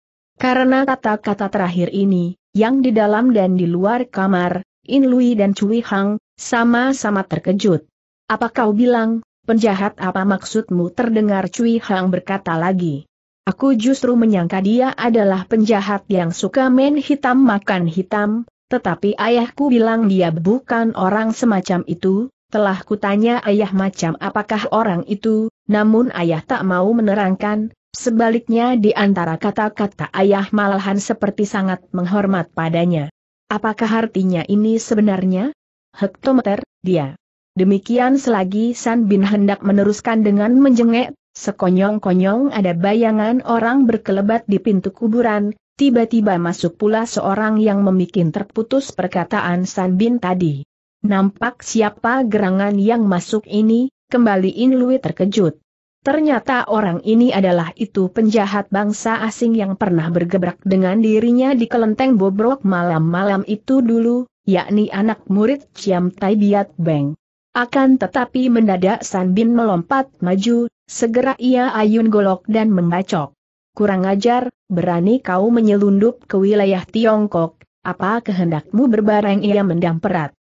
Karena kata-kata terakhir ini, yang di dalam dan di luar kamar, In Lui dan Cui Hang, sama-sama terkejut. Apa kau bilang, penjahat apa maksudmu terdengar Cui Hang berkata lagi. Aku justru menyangka dia adalah penjahat yang suka main hitam makan hitam, tetapi ayahku bilang dia bukan orang semacam itu, telah kutanya ayah macam apakah orang itu, namun ayah tak mau menerangkan, Sebaliknya di antara kata-kata ayah malahan seperti sangat menghormat padanya. Apakah artinya ini sebenarnya? Hektometer, dia. Demikian selagi San Bin hendak meneruskan dengan menjengek, sekonyong-konyong ada bayangan orang berkelebat di pintu kuburan, tiba-tiba masuk pula seorang yang memikin terputus perkataan San Bin tadi. Nampak siapa gerangan yang masuk ini, kembali In Lui terkejut. Ternyata orang ini adalah itu penjahat bangsa asing yang pernah bergebrak dengan dirinya di kelenteng bobrok malam-malam itu dulu, yakni anak murid Ciam Tai Biat Beng. Akan tetapi mendadak San Bin melompat maju, segera ia ayun golok dan membacok. Kurang ajar, berani kau menyelundup ke wilayah Tiongkok, apa kehendakmu berbareng ia mendamperat.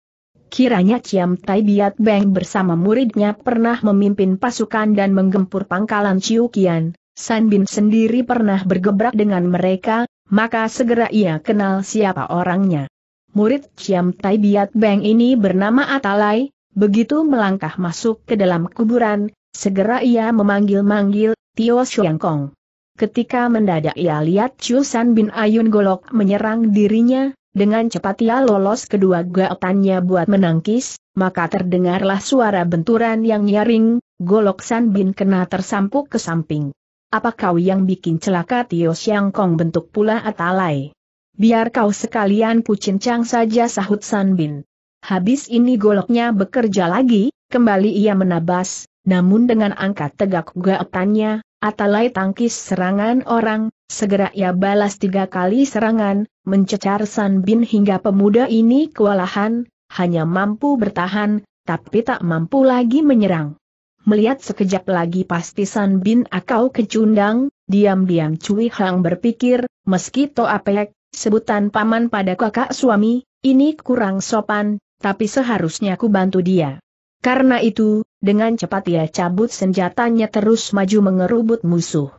Kiranya Ciam Tai Biat Beng bersama muridnya pernah memimpin pasukan dan menggempur pangkalan Chiu Kian, San Bin sendiri pernah bergebrak dengan mereka, maka segera ia kenal siapa orangnya. Murid Ciam Tai Biat Beng ini bernama Atalai, begitu melangkah masuk ke dalam kuburan, segera ia memanggil-manggil, Tio Xiang Kong. Ketika mendadak ia lihat Chu San Bin Ayun Golok menyerang dirinya, dengan cepat ia lolos kedua gaotannya buat menangkis, maka terdengarlah suara benturan yang nyaring, golok San Bin kena tersampuk ke samping. Apa kau yang bikin celaka Tio Siang Kong bentuk pula Atalai? Biar kau sekalian pucincang saja sahut San Bin. Habis ini goloknya bekerja lagi, kembali ia menabas, namun dengan angkat tegak gaotannya, Atalai tangkis serangan orang, segera ia balas tiga kali serangan, mencecar San Bin hingga pemuda ini kewalahan, hanya mampu bertahan, tapi tak mampu lagi menyerang. Melihat sekejap lagi pasti San Bin akau kecundang, diam-diam Cui Hang berpikir, meski To Apek, sebutan paman pada kakak suami, ini kurang sopan, tapi seharusnya ku bantu dia. Karena itu, dengan cepat ia cabut senjatanya terus maju mengerubut musuh.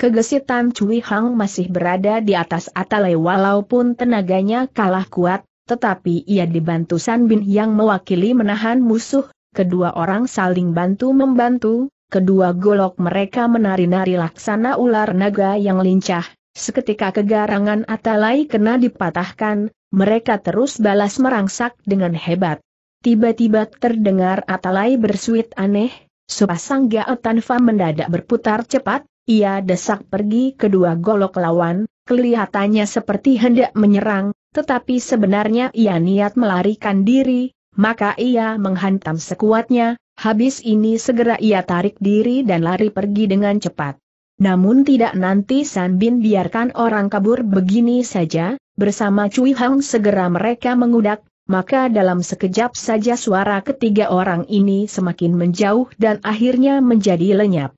Kegesitan Cui Hang masih berada di atas Atale walaupun tenaganya kalah kuat, tetapi ia dibantu San Bin yang mewakili menahan musuh, kedua orang saling bantu-membantu, kedua golok mereka menari-nari laksana ular naga yang lincah, seketika kegarangan Atalai kena dipatahkan, mereka terus balas merangsak dengan hebat. Tiba-tiba terdengar Atalai bersuit aneh, sepasang gaotanfa mendadak berputar cepat, ia desak pergi kedua golok lawan, kelihatannya seperti hendak menyerang, tetapi sebenarnya ia niat melarikan diri, maka ia menghantam sekuatnya, habis ini segera ia tarik diri dan lari pergi dengan cepat. Namun tidak nanti San Bin biarkan orang kabur begini saja, bersama Cui Hang segera mereka mengudak, maka dalam sekejap saja suara ketiga orang ini semakin menjauh dan akhirnya menjadi lenyap.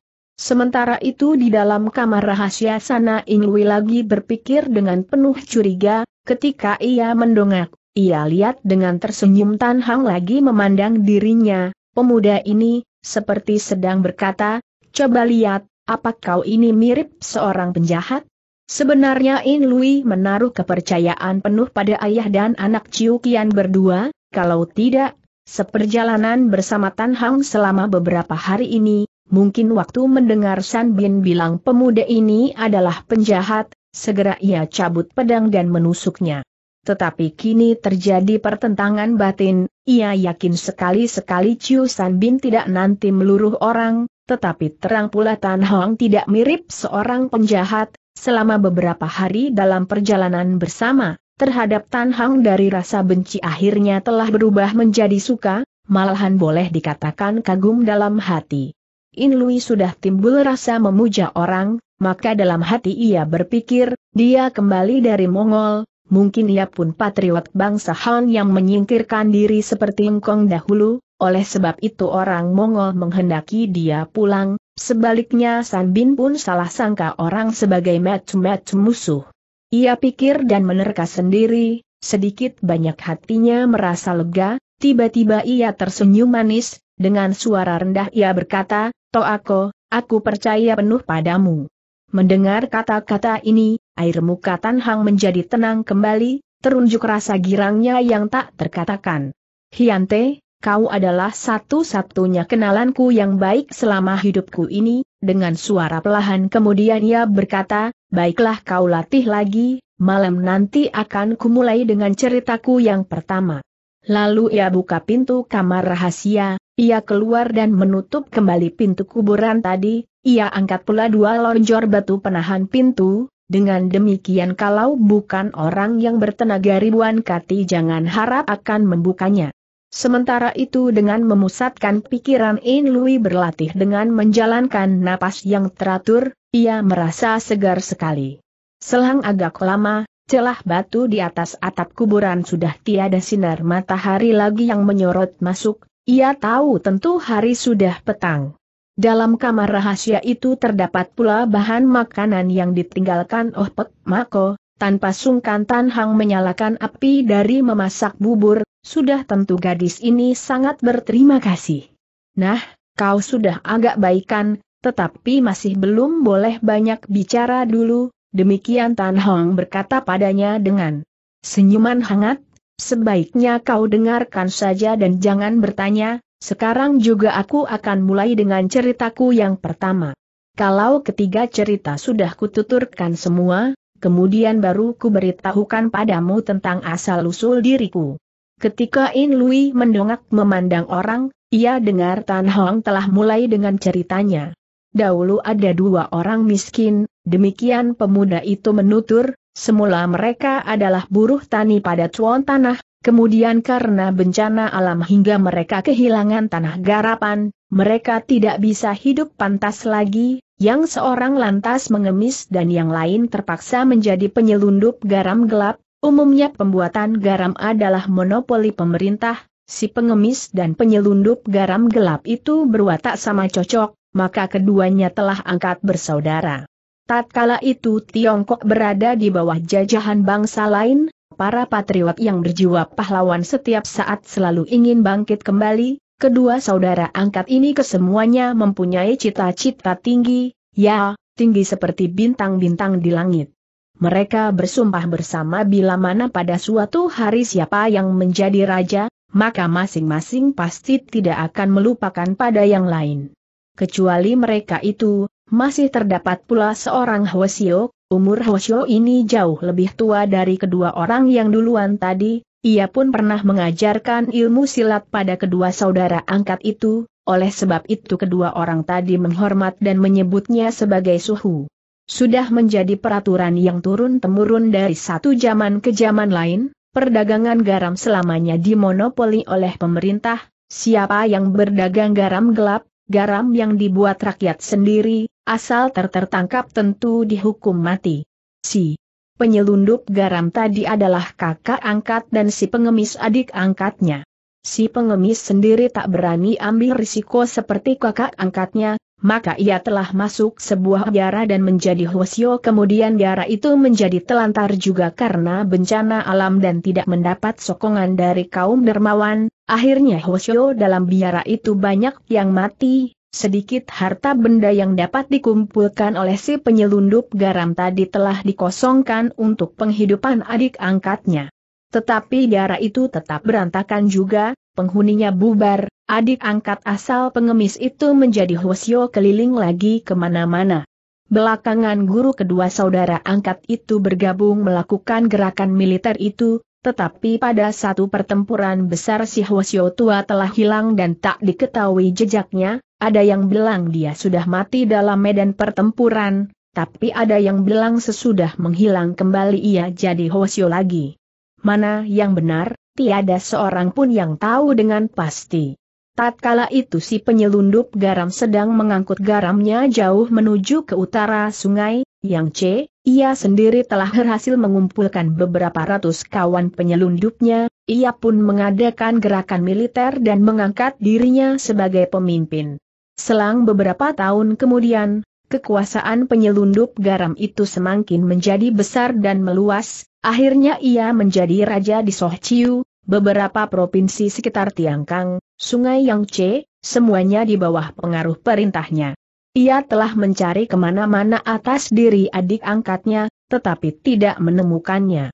Sementara itu di dalam kamar rahasia sana Lui lagi berpikir dengan penuh curiga, ketika ia mendongak, ia lihat dengan tersenyum Tan Hang lagi memandang dirinya, pemuda ini, seperti sedang berkata, coba lihat, apa kau ini mirip seorang penjahat? Sebenarnya In Lui menaruh kepercayaan penuh pada ayah dan anak Ciu kian berdua, kalau tidak, seperjalanan bersama Tan Hang selama beberapa hari ini, Mungkin waktu mendengar San Bin bilang pemuda ini adalah penjahat, segera ia cabut pedang dan menusuknya. Tetapi kini terjadi pertentangan batin, ia yakin sekali-sekali Chiu San Bin tidak nanti meluruh orang, tetapi terang pula Tan Hong tidak mirip seorang penjahat, selama beberapa hari dalam perjalanan bersama, terhadap Tan Hong dari rasa benci akhirnya telah berubah menjadi suka, malahan boleh dikatakan kagum dalam hati. In Lui sudah timbul rasa memuja orang, maka dalam hati ia berpikir, dia kembali dari Mongol, mungkin ia pun patriot bangsa Han yang menyingkirkan diri seperti engkong dahulu, oleh sebab itu orang Mongol menghendaki dia pulang, sebaliknya San Bin pun salah sangka orang sebagai match match musuh. Ia pikir dan menerka sendiri, sedikit banyak hatinya merasa lega, tiba-tiba ia tersenyum manis, dengan suara rendah ia berkata, Toako, aku percaya penuh padamu. Mendengar kata-kata ini, air muka Tan Hang menjadi tenang kembali, terunjuk rasa girangnya yang tak terkatakan. Hiante, kau adalah satu-satunya kenalanku yang baik selama hidupku ini, dengan suara pelahan kemudian ia berkata, baiklah kau latih lagi, malam nanti akan kumulai dengan ceritaku yang pertama. Lalu ia buka pintu kamar rahasia, ia keluar dan menutup kembali pintu kuburan tadi, ia angkat pula dua lonjor batu penahan pintu, dengan demikian kalau bukan orang yang bertenaga ribuan kati jangan harap akan membukanya. Sementara itu dengan memusatkan pikiran In Lui berlatih dengan menjalankan napas yang teratur, ia merasa segar sekali. Selang agak lama, celah batu di atas atap kuburan sudah tiada sinar matahari lagi yang menyorot masuk, ia tahu tentu hari sudah petang. Dalam kamar rahasia itu terdapat pula bahan makanan yang ditinggalkan Oh Pek Mako, tanpa sungkan Tan Hang menyalakan api dari memasak bubur, sudah tentu gadis ini sangat berterima kasih. Nah, kau sudah agak baikan, tetapi masih belum boleh banyak bicara dulu, demikian Tan Hang berkata padanya dengan senyuman hangat, Sebaiknya kau dengarkan saja dan jangan bertanya, sekarang juga aku akan mulai dengan ceritaku yang pertama. Kalau ketiga cerita sudah kututurkan semua, kemudian baru ku beritahukan padamu tentang asal-usul diriku. Ketika In Lui mendongak memandang orang, ia dengar Tan Hong telah mulai dengan ceritanya. Dahulu ada dua orang miskin, demikian pemuda itu menutur, Semula mereka adalah buruh tani pada cuan tanah, kemudian karena bencana alam hingga mereka kehilangan tanah garapan, mereka tidak bisa hidup pantas lagi, yang seorang lantas mengemis dan yang lain terpaksa menjadi penyelundup garam gelap, umumnya pembuatan garam adalah monopoli pemerintah, si pengemis dan penyelundup garam gelap itu berwatak sama cocok, maka keduanya telah angkat bersaudara. Tatkala itu Tiongkok berada di bawah jajahan bangsa lain, para patriot yang berjiwa pahlawan setiap saat selalu ingin bangkit kembali, kedua saudara angkat ini kesemuanya mempunyai cita-cita tinggi, ya, tinggi seperti bintang-bintang di langit. Mereka bersumpah bersama bila mana pada suatu hari siapa yang menjadi raja, maka masing-masing pasti tidak akan melupakan pada yang lain. Kecuali mereka itu, masih terdapat pula seorang Hwasyo, umur Hwasyo ini jauh lebih tua dari kedua orang yang duluan tadi, ia pun pernah mengajarkan ilmu silat pada kedua saudara angkat itu, oleh sebab itu kedua orang tadi menghormat dan menyebutnya sebagai suhu. Sudah menjadi peraturan yang turun-temurun dari satu zaman ke zaman lain, perdagangan garam selamanya dimonopoli oleh pemerintah, siapa yang berdagang garam gelap, garam yang dibuat rakyat sendiri, Asal tertertangkap tentu dihukum mati. Si penyelundup garam tadi adalah kakak angkat dan si pengemis adik angkatnya. Si pengemis sendiri tak berani ambil risiko seperti kakak angkatnya, maka ia telah masuk sebuah biara dan menjadi hosyo kemudian biara itu menjadi telantar juga karena bencana alam dan tidak mendapat sokongan dari kaum dermawan, akhirnya hosyo dalam biara itu banyak yang mati, Sedikit harta benda yang dapat dikumpulkan oleh si penyelundup garam tadi telah dikosongkan untuk penghidupan adik angkatnya. Tetapi darah itu tetap berantakan juga, penghuninya bubar, adik angkat asal pengemis itu menjadi hosyo keliling lagi kemana-mana. Belakangan guru kedua saudara angkat itu bergabung melakukan gerakan militer itu, tetapi pada satu pertempuran besar si Hwasyo tua telah hilang dan tak diketahui jejaknya, ada yang bilang dia sudah mati dalam medan pertempuran, tapi ada yang bilang sesudah menghilang kembali ia jadi Hosio lagi. Mana yang benar, tiada seorang pun yang tahu dengan pasti. Tatkala itu si penyelundup garam sedang mengangkut garamnya jauh menuju ke utara sungai, yang C, ia sendiri telah berhasil mengumpulkan beberapa ratus kawan penyelundupnya, ia pun mengadakan gerakan militer dan mengangkat dirinya sebagai pemimpin. Selang beberapa tahun kemudian, kekuasaan penyelundup garam itu semakin menjadi besar dan meluas, akhirnya ia menjadi raja di Sohciu, beberapa provinsi sekitar Tiangkang, Sungai Yangtze, semuanya di bawah pengaruh perintahnya. Ia telah mencari kemana-mana atas diri adik angkatnya, tetapi tidak menemukannya.